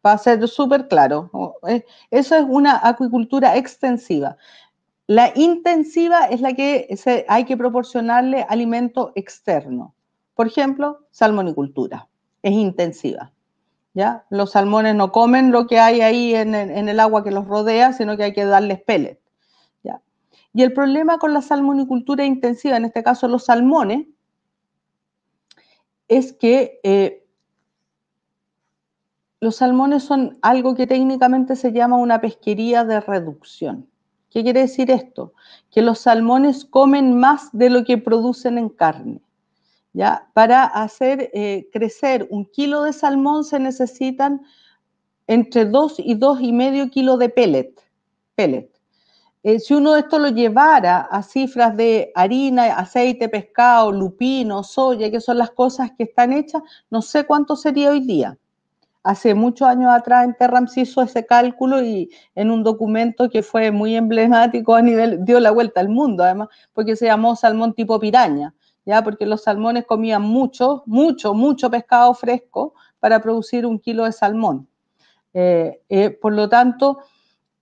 a ser súper claro. Oh, eh, eso es una acuicultura extensiva. La intensiva es la que se, hay que proporcionarle alimento externo, por ejemplo, salmonicultura, es intensiva. Los salmones no comen lo que hay ahí en, el agua que los rodea, sino que hay que darles pellets, Y el problema con la salmonicultura intensiva, en este caso los salmones, es que eh, los salmones son algo que técnicamente se llama una pesquería de reducción. ¿Qué quiere decir esto? Que los salmones comen más de lo que producen en carne. ¿ya? Para hacer eh, crecer un kilo de salmón se necesitan entre dos y dos y medio kilo de pellet. Eh, si uno de esto lo llevara a cifras de harina, aceite, pescado, lupino, soya, que son las cosas que están hechas, no sé cuánto sería hoy día. Hace muchos años atrás en Terram hizo ese cálculo y en un documento que fue muy emblemático a nivel, dio la vuelta al mundo además, porque se llamó salmón tipo piraña. ¿ya? Porque los salmones comían mucho, mucho, mucho pescado fresco para producir un kilo de salmón. Eh, eh, por lo tanto,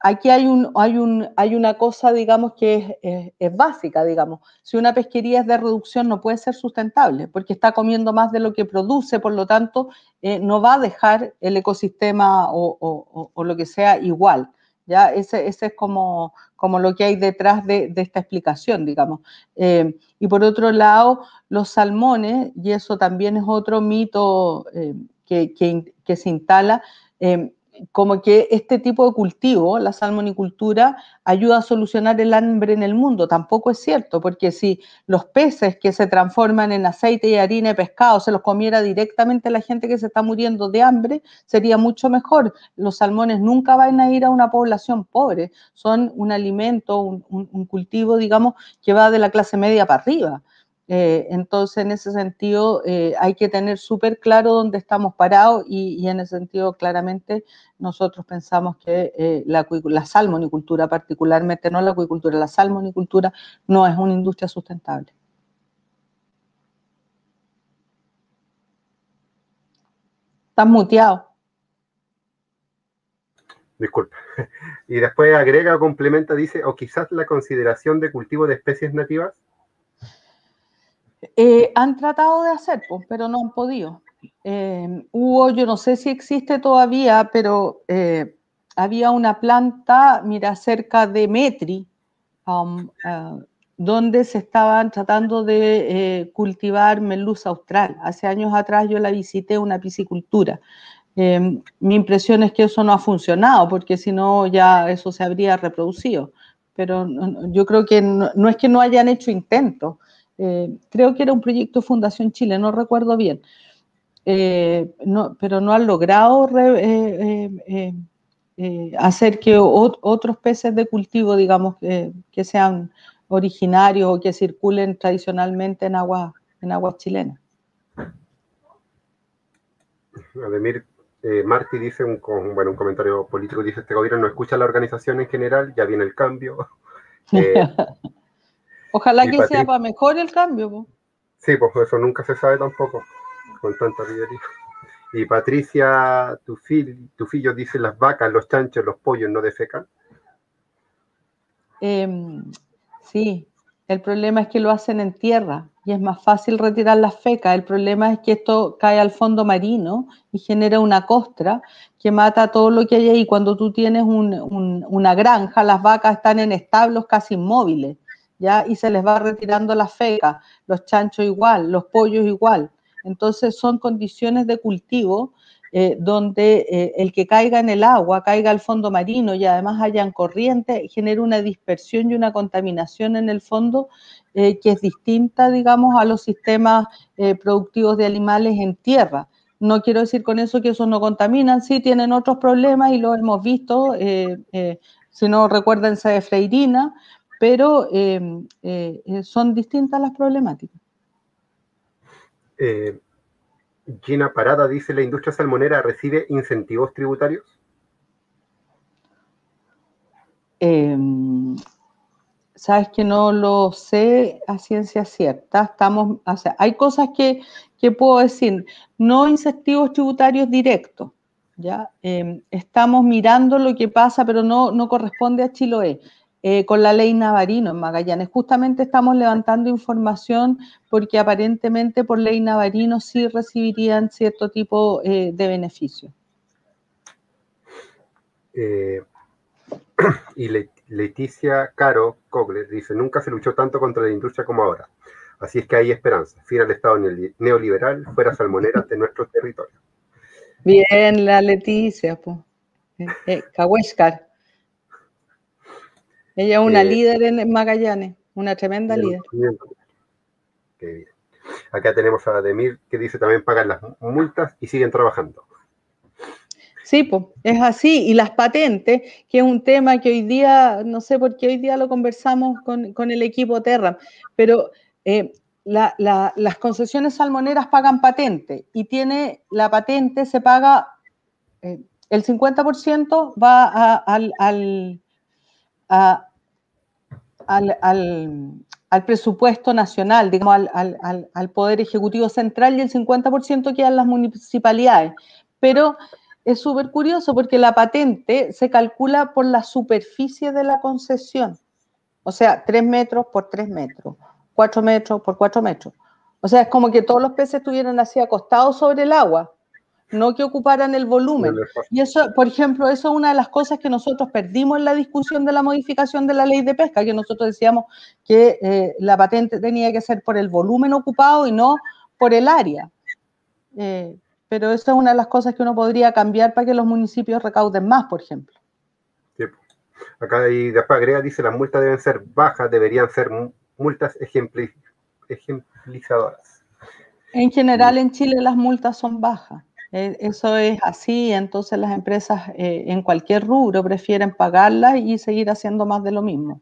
aquí hay, hay, hay una cosa, digamos, que es, básica, digamos. Si una pesquería es de reducción, no puede ser sustentable, porque está comiendo más de lo que produce, por lo tanto, eh, no va a dejar el ecosistema o, lo que sea igual. ¿ya? Ese, ese es como, como lo que hay detrás de, esta explicación, digamos. Eh, y por otro lado, los salmones, y eso también es otro mito eh, que, que, se instala, eh, como que este tipo de cultivo, la salmonicultura, ayuda a solucionar el hambre en el mundo. Tampoco es cierto, porque si los peces que se transforman en aceite y harina y pescado se los comiera directamente la gente que se está muriendo de hambre, sería mucho mejor. Los salmones nunca van a ir a una población pobre, son un alimento, un cultivo, digamos, que va de la clase media para arriba. Eh, entonces, en ese sentido, eh, hay que tener súper claro dónde estamos parados y, en ese sentido, claramente, nosotros pensamos que eh, la, la, salmonicultura, particularmente, no la acuicultura, la salmonicultura no es una industria sustentable. Estás muteado. Disculpe. Y después agrega o complementa, dice, o quizás la consideración de cultivo de especies nativas eh, han tratado de hacer, pues, pero no han podido. Eh, hubo, yo no sé si existe todavía, pero eh, había una planta, mira, cerca de Metri, um, uh, donde se estaban tratando de cultivar melusa austral. Hace años atrás yo la visité, una piscicultura. Em, mi impresión es que eso no ha funcionado, porque si no ya eso se habría reproducido. Pero yo creo que no, no es que no hayan hecho intentos, eh, creo que era un proyecto Fundación Chile, no recuerdo bien, eh, pero no han logrado eh, hacer que otros peces de cultivo, digamos, que sean originarios o que circulen tradicionalmente en aguas en chilenas. Ademir, Marti dice, un, bueno, un comentario político, dice, este gobierno no escucha a la organización en general, ya viene el cambio. Ojalá que sea para mejor el cambio. Sí, pues, pues eso nunca se sabe tampoco, con tanta Y Patricia tu fillo dice, las vacas, los chanchos, los pollos no defecan. Em, sí, el problema es que lo hacen en tierra y es más fácil retirar las fecas. El problema es que esto cae al fondo marino y genera una costra que mata todo lo que hay ahí. Cuando tú tienes una granja, las vacas están en establos casi inmóviles. Y se les va retirando la feca, los chanchos igual, los pollos igual. Entonces son condiciones de cultivo eh, donde eh, el que caiga en el agua, caiga al fondo marino y además hayan corriente, genera una dispersión y una contaminación en el fondo eh, que es distinta, digamos, a los sistemas productivos de animales en tierra. No quiero decir con eso que esos no contaminan, sí tienen otros problemas y lo hemos visto, si no recuérdense de Freirina, pero em, eh, eh, son distintas las problemáticas. Eh, Gina Parada dice, ¿la industria salmonera recibe incentivos tributarios? Em, Sabes que no lo sé a ciencia cierta. hay cosas que, puedo decir, no incentivos tributarios directos. ¿ya? Em, estamos mirando lo que pasa, pero no, no corresponde a Chiloé. Eh, con la ley Navarino en Magallanes. Justamente estamos levantando información porque aparentemente por ley Navarino sí recibirían cierto tipo eh, de beneficio. Eh, y Leticia Caro Cogler dice, nunca se luchó tanto contra la industria como ahora. Así es que hay esperanza. fiera al Estado neoliberal, fuera salmonera de nuestro territorio. Bien, la Leticia, pues. Eh, ella es una eh, líder en Magallanes, una tremenda líder. Acá tenemos a Demir que dice también pagan las multas y siguen trabajando. Sí, pues, es así. Y las patentes, que es un tema que hoy día, no sé por qué hoy día lo conversamos con, el equipo Terra, pero eh, las concesiones salmoneras pagan patente y tiene la patente, se paga eh, el 50% va al, al, al, al, presupuesto nacional, digamos, al, al, Poder Ejecutivo Central y el 50% que en las municipalidades. Pero es súper curioso porque la patente se calcula por la superficie de la concesión, o sea, 3 metros por 3 metros, 4 metros por 4 metros. O sea, es como que todos los peces estuvieran así acostados sobre el agua no que ocuparan el volumen. Y eso, por ejemplo, eso es una de las cosas que nosotros perdimos en la discusión de la modificación de la ley de pesca, que nosotros decíamos que eh, la patente tenía que ser por el volumen ocupado y no por el área. Eh, pero eso es una de las cosas que uno podría cambiar para que los municipios recauden más, por ejemplo. Acá y después agrega, dice, las multas deben ser bajas, deberían ser multas ejemplizadoras. En general en Chile las multas son bajas. Eh, eso es así, entonces las empresas eh, en cualquier rubro prefieren pagarlas y seguir haciendo más de lo mismo.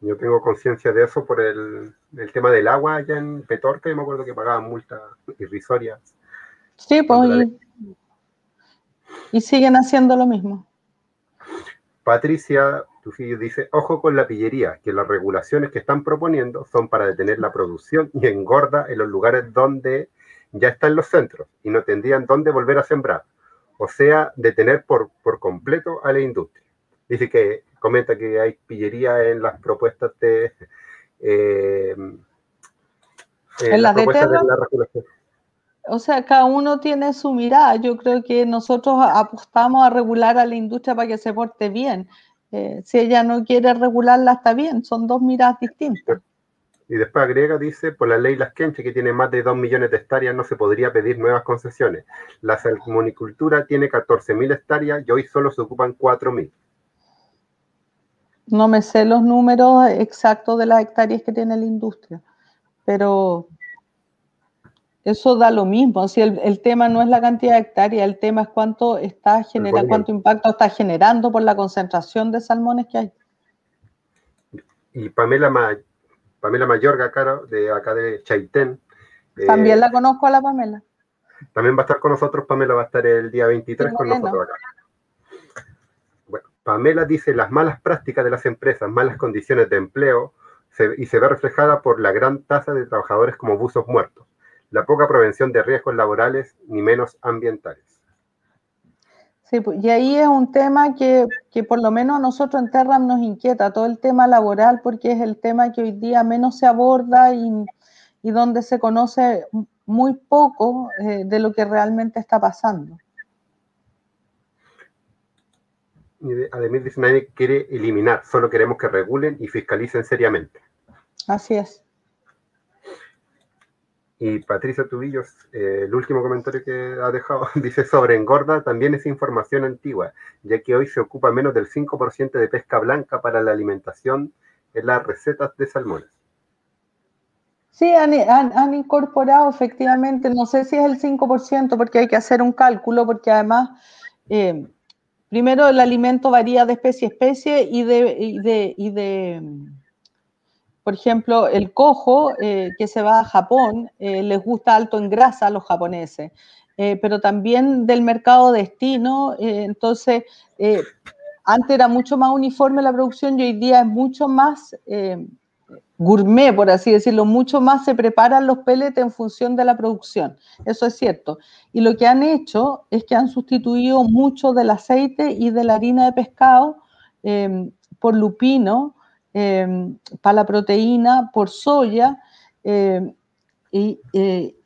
Yo tengo conciencia de eso por el, tema del agua allá en Petorca, me acuerdo que pagaban multas irrisorias. Sí, pues, y, siguen haciendo lo mismo. Patricia sí dice, ojo con la pillería, que las regulaciones que están proponiendo son para detener la producción y engorda en los lugares donde ya está en los centros y no tendrían dónde volver a sembrar, o sea, detener por, por completo a la industria. Dice que comenta que hay pillería en las propuestas de... Eh, en, las de, O sea, cada uno tiene su mirada. Yo creo que nosotros apostamos a regular a la industria para que se porte bien. Eh, si ella no quiere regularla, está bien. Son dos miradas distintas. Y después agrega, dice, por la ley Las Quenches, que tiene más de 2 millones de hectáreas, no se podría pedir nuevas concesiones. La salmonicultura tiene 14.000 hectáreas y hoy solo se ocupan 4.000. No me sé los números exactos de las hectáreas que tiene la industria, pero eso da lo mismo. si el, el, tema no es la cantidad de hectáreas, el tema es cuánto está generando, cuánto impacto está generando por la concentración de salmones que hay. Y Pamela May Pamela Mayorga, de acá de Chaitén. Eh, También la conozco a la Pamela. También va a estar con nosotros, Pamela va a estar el día 23 con nosotros acá. Pamela dice las malas prácticas de las empresas, malas condiciones de empleo, y se ve reflejada por la gran tasa de trabajadores como buzos muertos, la poca prevención de riesgos laborales, ni menos ambientales. Sí, pues, y ahí es un tema que, por lo menos a nosotros en Terram nos inquieta, todo el tema laboral, porque es el tema que hoy día menos se aborda y, donde se conoce muy poco eh, de lo que realmente está pasando. Ademir dice, quiere eliminar, solo queremos que regulen y fiscalicen seriamente. Así es. Y Patricia Tubillos, eh, el último comentario que ha dejado, dice sobre engorda, también es información antigua, ya que hoy se ocupa menos del 5% de pesca blanca para la alimentación en las recetas de salmones. Sí, han, incorporado efectivamente, no sé si es el 5%, porque hay que hacer un cálculo, porque además, eh, primero el alimento varía de especie a especie y de, y de por ejemplo, el cojo eh, que se va a Japón, eh, les gusta alto en grasa a los japoneses, eh, pero también del mercado destino, entonces antes era mucho más uniforme la producción y hoy día es mucho más gourmet, por así decirlo, mucho más se preparan los pellets en función de la producción. Eso es cierto. Y lo que han hecho es que han sustituido mucho del aceite y de la harina de pescado por lupino Em, para la proteína, por soya em, y eh,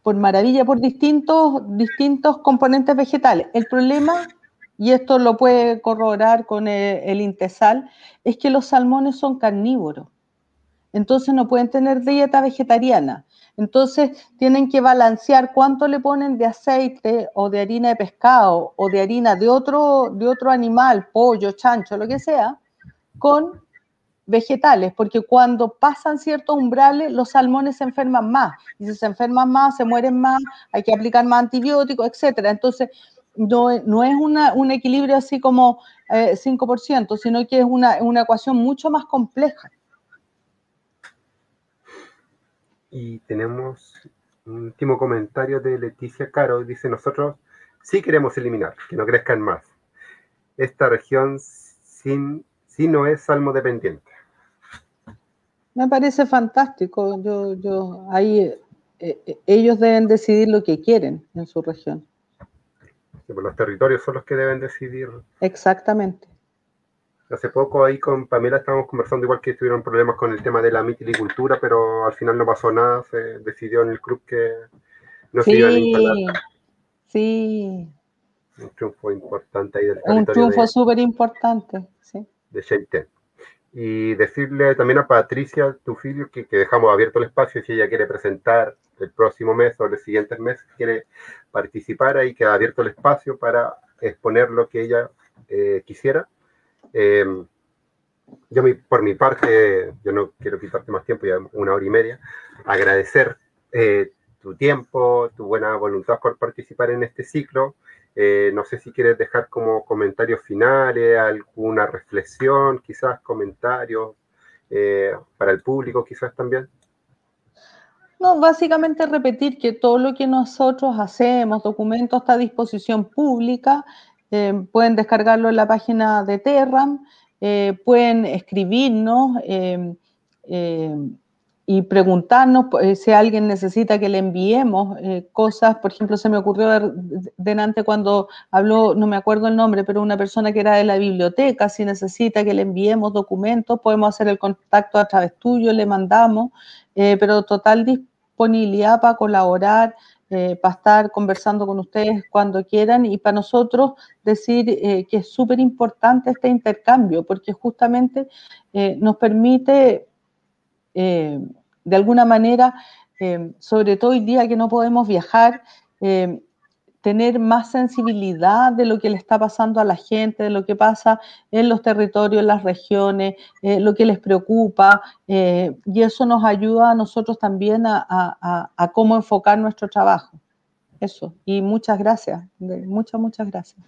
por maravilla, por distintos, distintos componentes vegetales. El problema, y esto lo puede corroborar con eh, el, Intesal, es que los salmones son carnívoros. Entonces no pueden tener dieta vegetariana. Entonces tienen que balancear cuánto le ponen de aceite o de harina de pescado o de harina de otro, de otro animal, pollo, chancho, lo que sea, con vegetales, porque cuando pasan ciertos umbrales, los salmones se enferman más. Y si se enferman más, se mueren más, hay que aplicar más antibióticos, etcétera. Entonces, no, no es un equilibrio así como 5%, eh, sino que es una, una ecuación mucho más compleja. Y tenemos un último comentario de Leticia Caro. Dice, nosotros sí queremos eliminar, que no crezcan más. Esta región sin, si no es salmo dependiente. Me parece fantástico. Yo, yo, ahí eh, eh, ellos deben decidir lo que quieren en su región. Pues los territorios son los que deben decidir. Exactamente. Hace poco ahí con Pamela estábamos conversando igual que tuvieron problemas con el tema de la mitilicultura, pero al final no pasó nada, se decidió en el club que no sí, se iban a Sí. Un triunfo importante ahí del Un triunfo súper importante, sí. De Sheiten y decirle también a Patricia tu que, que dejamos abierto el espacio si ella quiere presentar el próximo mes o los siguientes meses, quiere participar ahí, que ha abierto el espacio para exponer lo que ella eh, quisiera. Em, yo por mi parte, yo no quiero quitarte más tiempo, ya una hora y media, agradecer eh, tu tiempo, tu buena voluntad por participar en este ciclo, eh, no sé si quieres dejar como comentarios finales, alguna reflexión, quizás comentarios eh, para el público, quizás también. No, básicamente repetir que todo lo que nosotros hacemos, documentos está a disposición pública, eh, pueden descargarlo en la página de Terram, pueden escribirnos y preguntarnos pues, eh, si alguien necesita que le enviemos eh, cosas. Por ejemplo, se me ocurrió delante cuando habló, no me acuerdo el nombre, pero una persona que era de la biblioteca, si necesita que le enviemos documentos, podemos hacer el contacto a través tuyo, le mandamos, eh, pero total disponibilidad para colaborar. para estar conversando con ustedes cuando quieran y para nosotros decir que es súper importante este intercambio porque justamente nos permite eh, de alguna manera, eh, sobre todo hoy día que no podemos viajar, eh, tener más sensibilidad de lo que le está pasando a la gente, de lo que pasa en los territorios, en las regiones, lo que les preocupa, y eso nos ayuda a nosotros también a, cómo enfocar nuestro trabajo. Eso, y muchas gracias, muchas, muchas gracias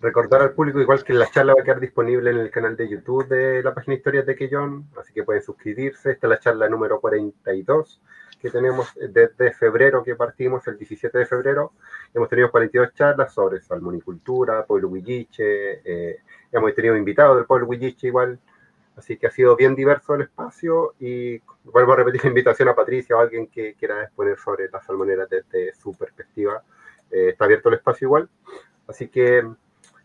recordar al público, igual que la charla va a quedar disponible en el canal de YouTube de la página Historias de Quillón, así que pueden suscribirse. Esta es la charla número 42 que tenemos desde febrero que partimos, el 17 de febrero. Hemos tenido 42 charlas sobre salmonicultura, pueblo huilliche, eh, hemos tenido invitados del pueblo huilliche igual, así que ha sido bien diverso el espacio y vuelvo a repetir la invitación a Patricia o a alguien que quiera exponer sobre las salmoneras desde su perspectiva. Eh, está abierto el espacio igual, así que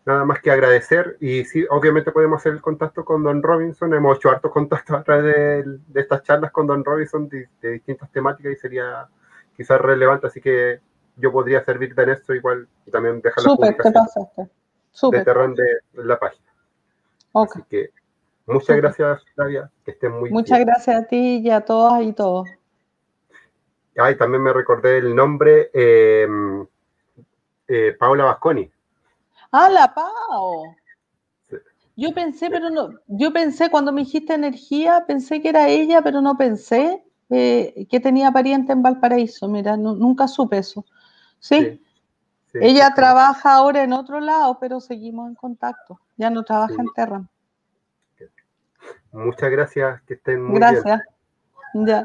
nada más que agradecer y sí, obviamente podemos hacer el contacto con Don Robinson, hemos hecho hartos contactos a través de, estas charlas con Don Robinson de, distintas temáticas y sería quizás relevante, así que yo podría servirte en esto igual y también dejar la publicación de terreno de la página. Así que muchas gracias Flavia, que estén muy Muchas gracias a ti y a todas y todos. Ay, también me recordé el nombre Paula eh, eh, Paola Vasconi Ah, la PAO. Yo pensé, pero no, yo pensé cuando me dijiste energía, pensé que era ella, pero no pensé eh, que tenía pariente en Valparaíso. Mira, nunca supe eso. ¿Sí? ella trabaja ahora en otro lado, pero seguimos en contacto. Ya no trabaja en Terra. Muchas gracias, que estén muy gracias. bien. Gracias.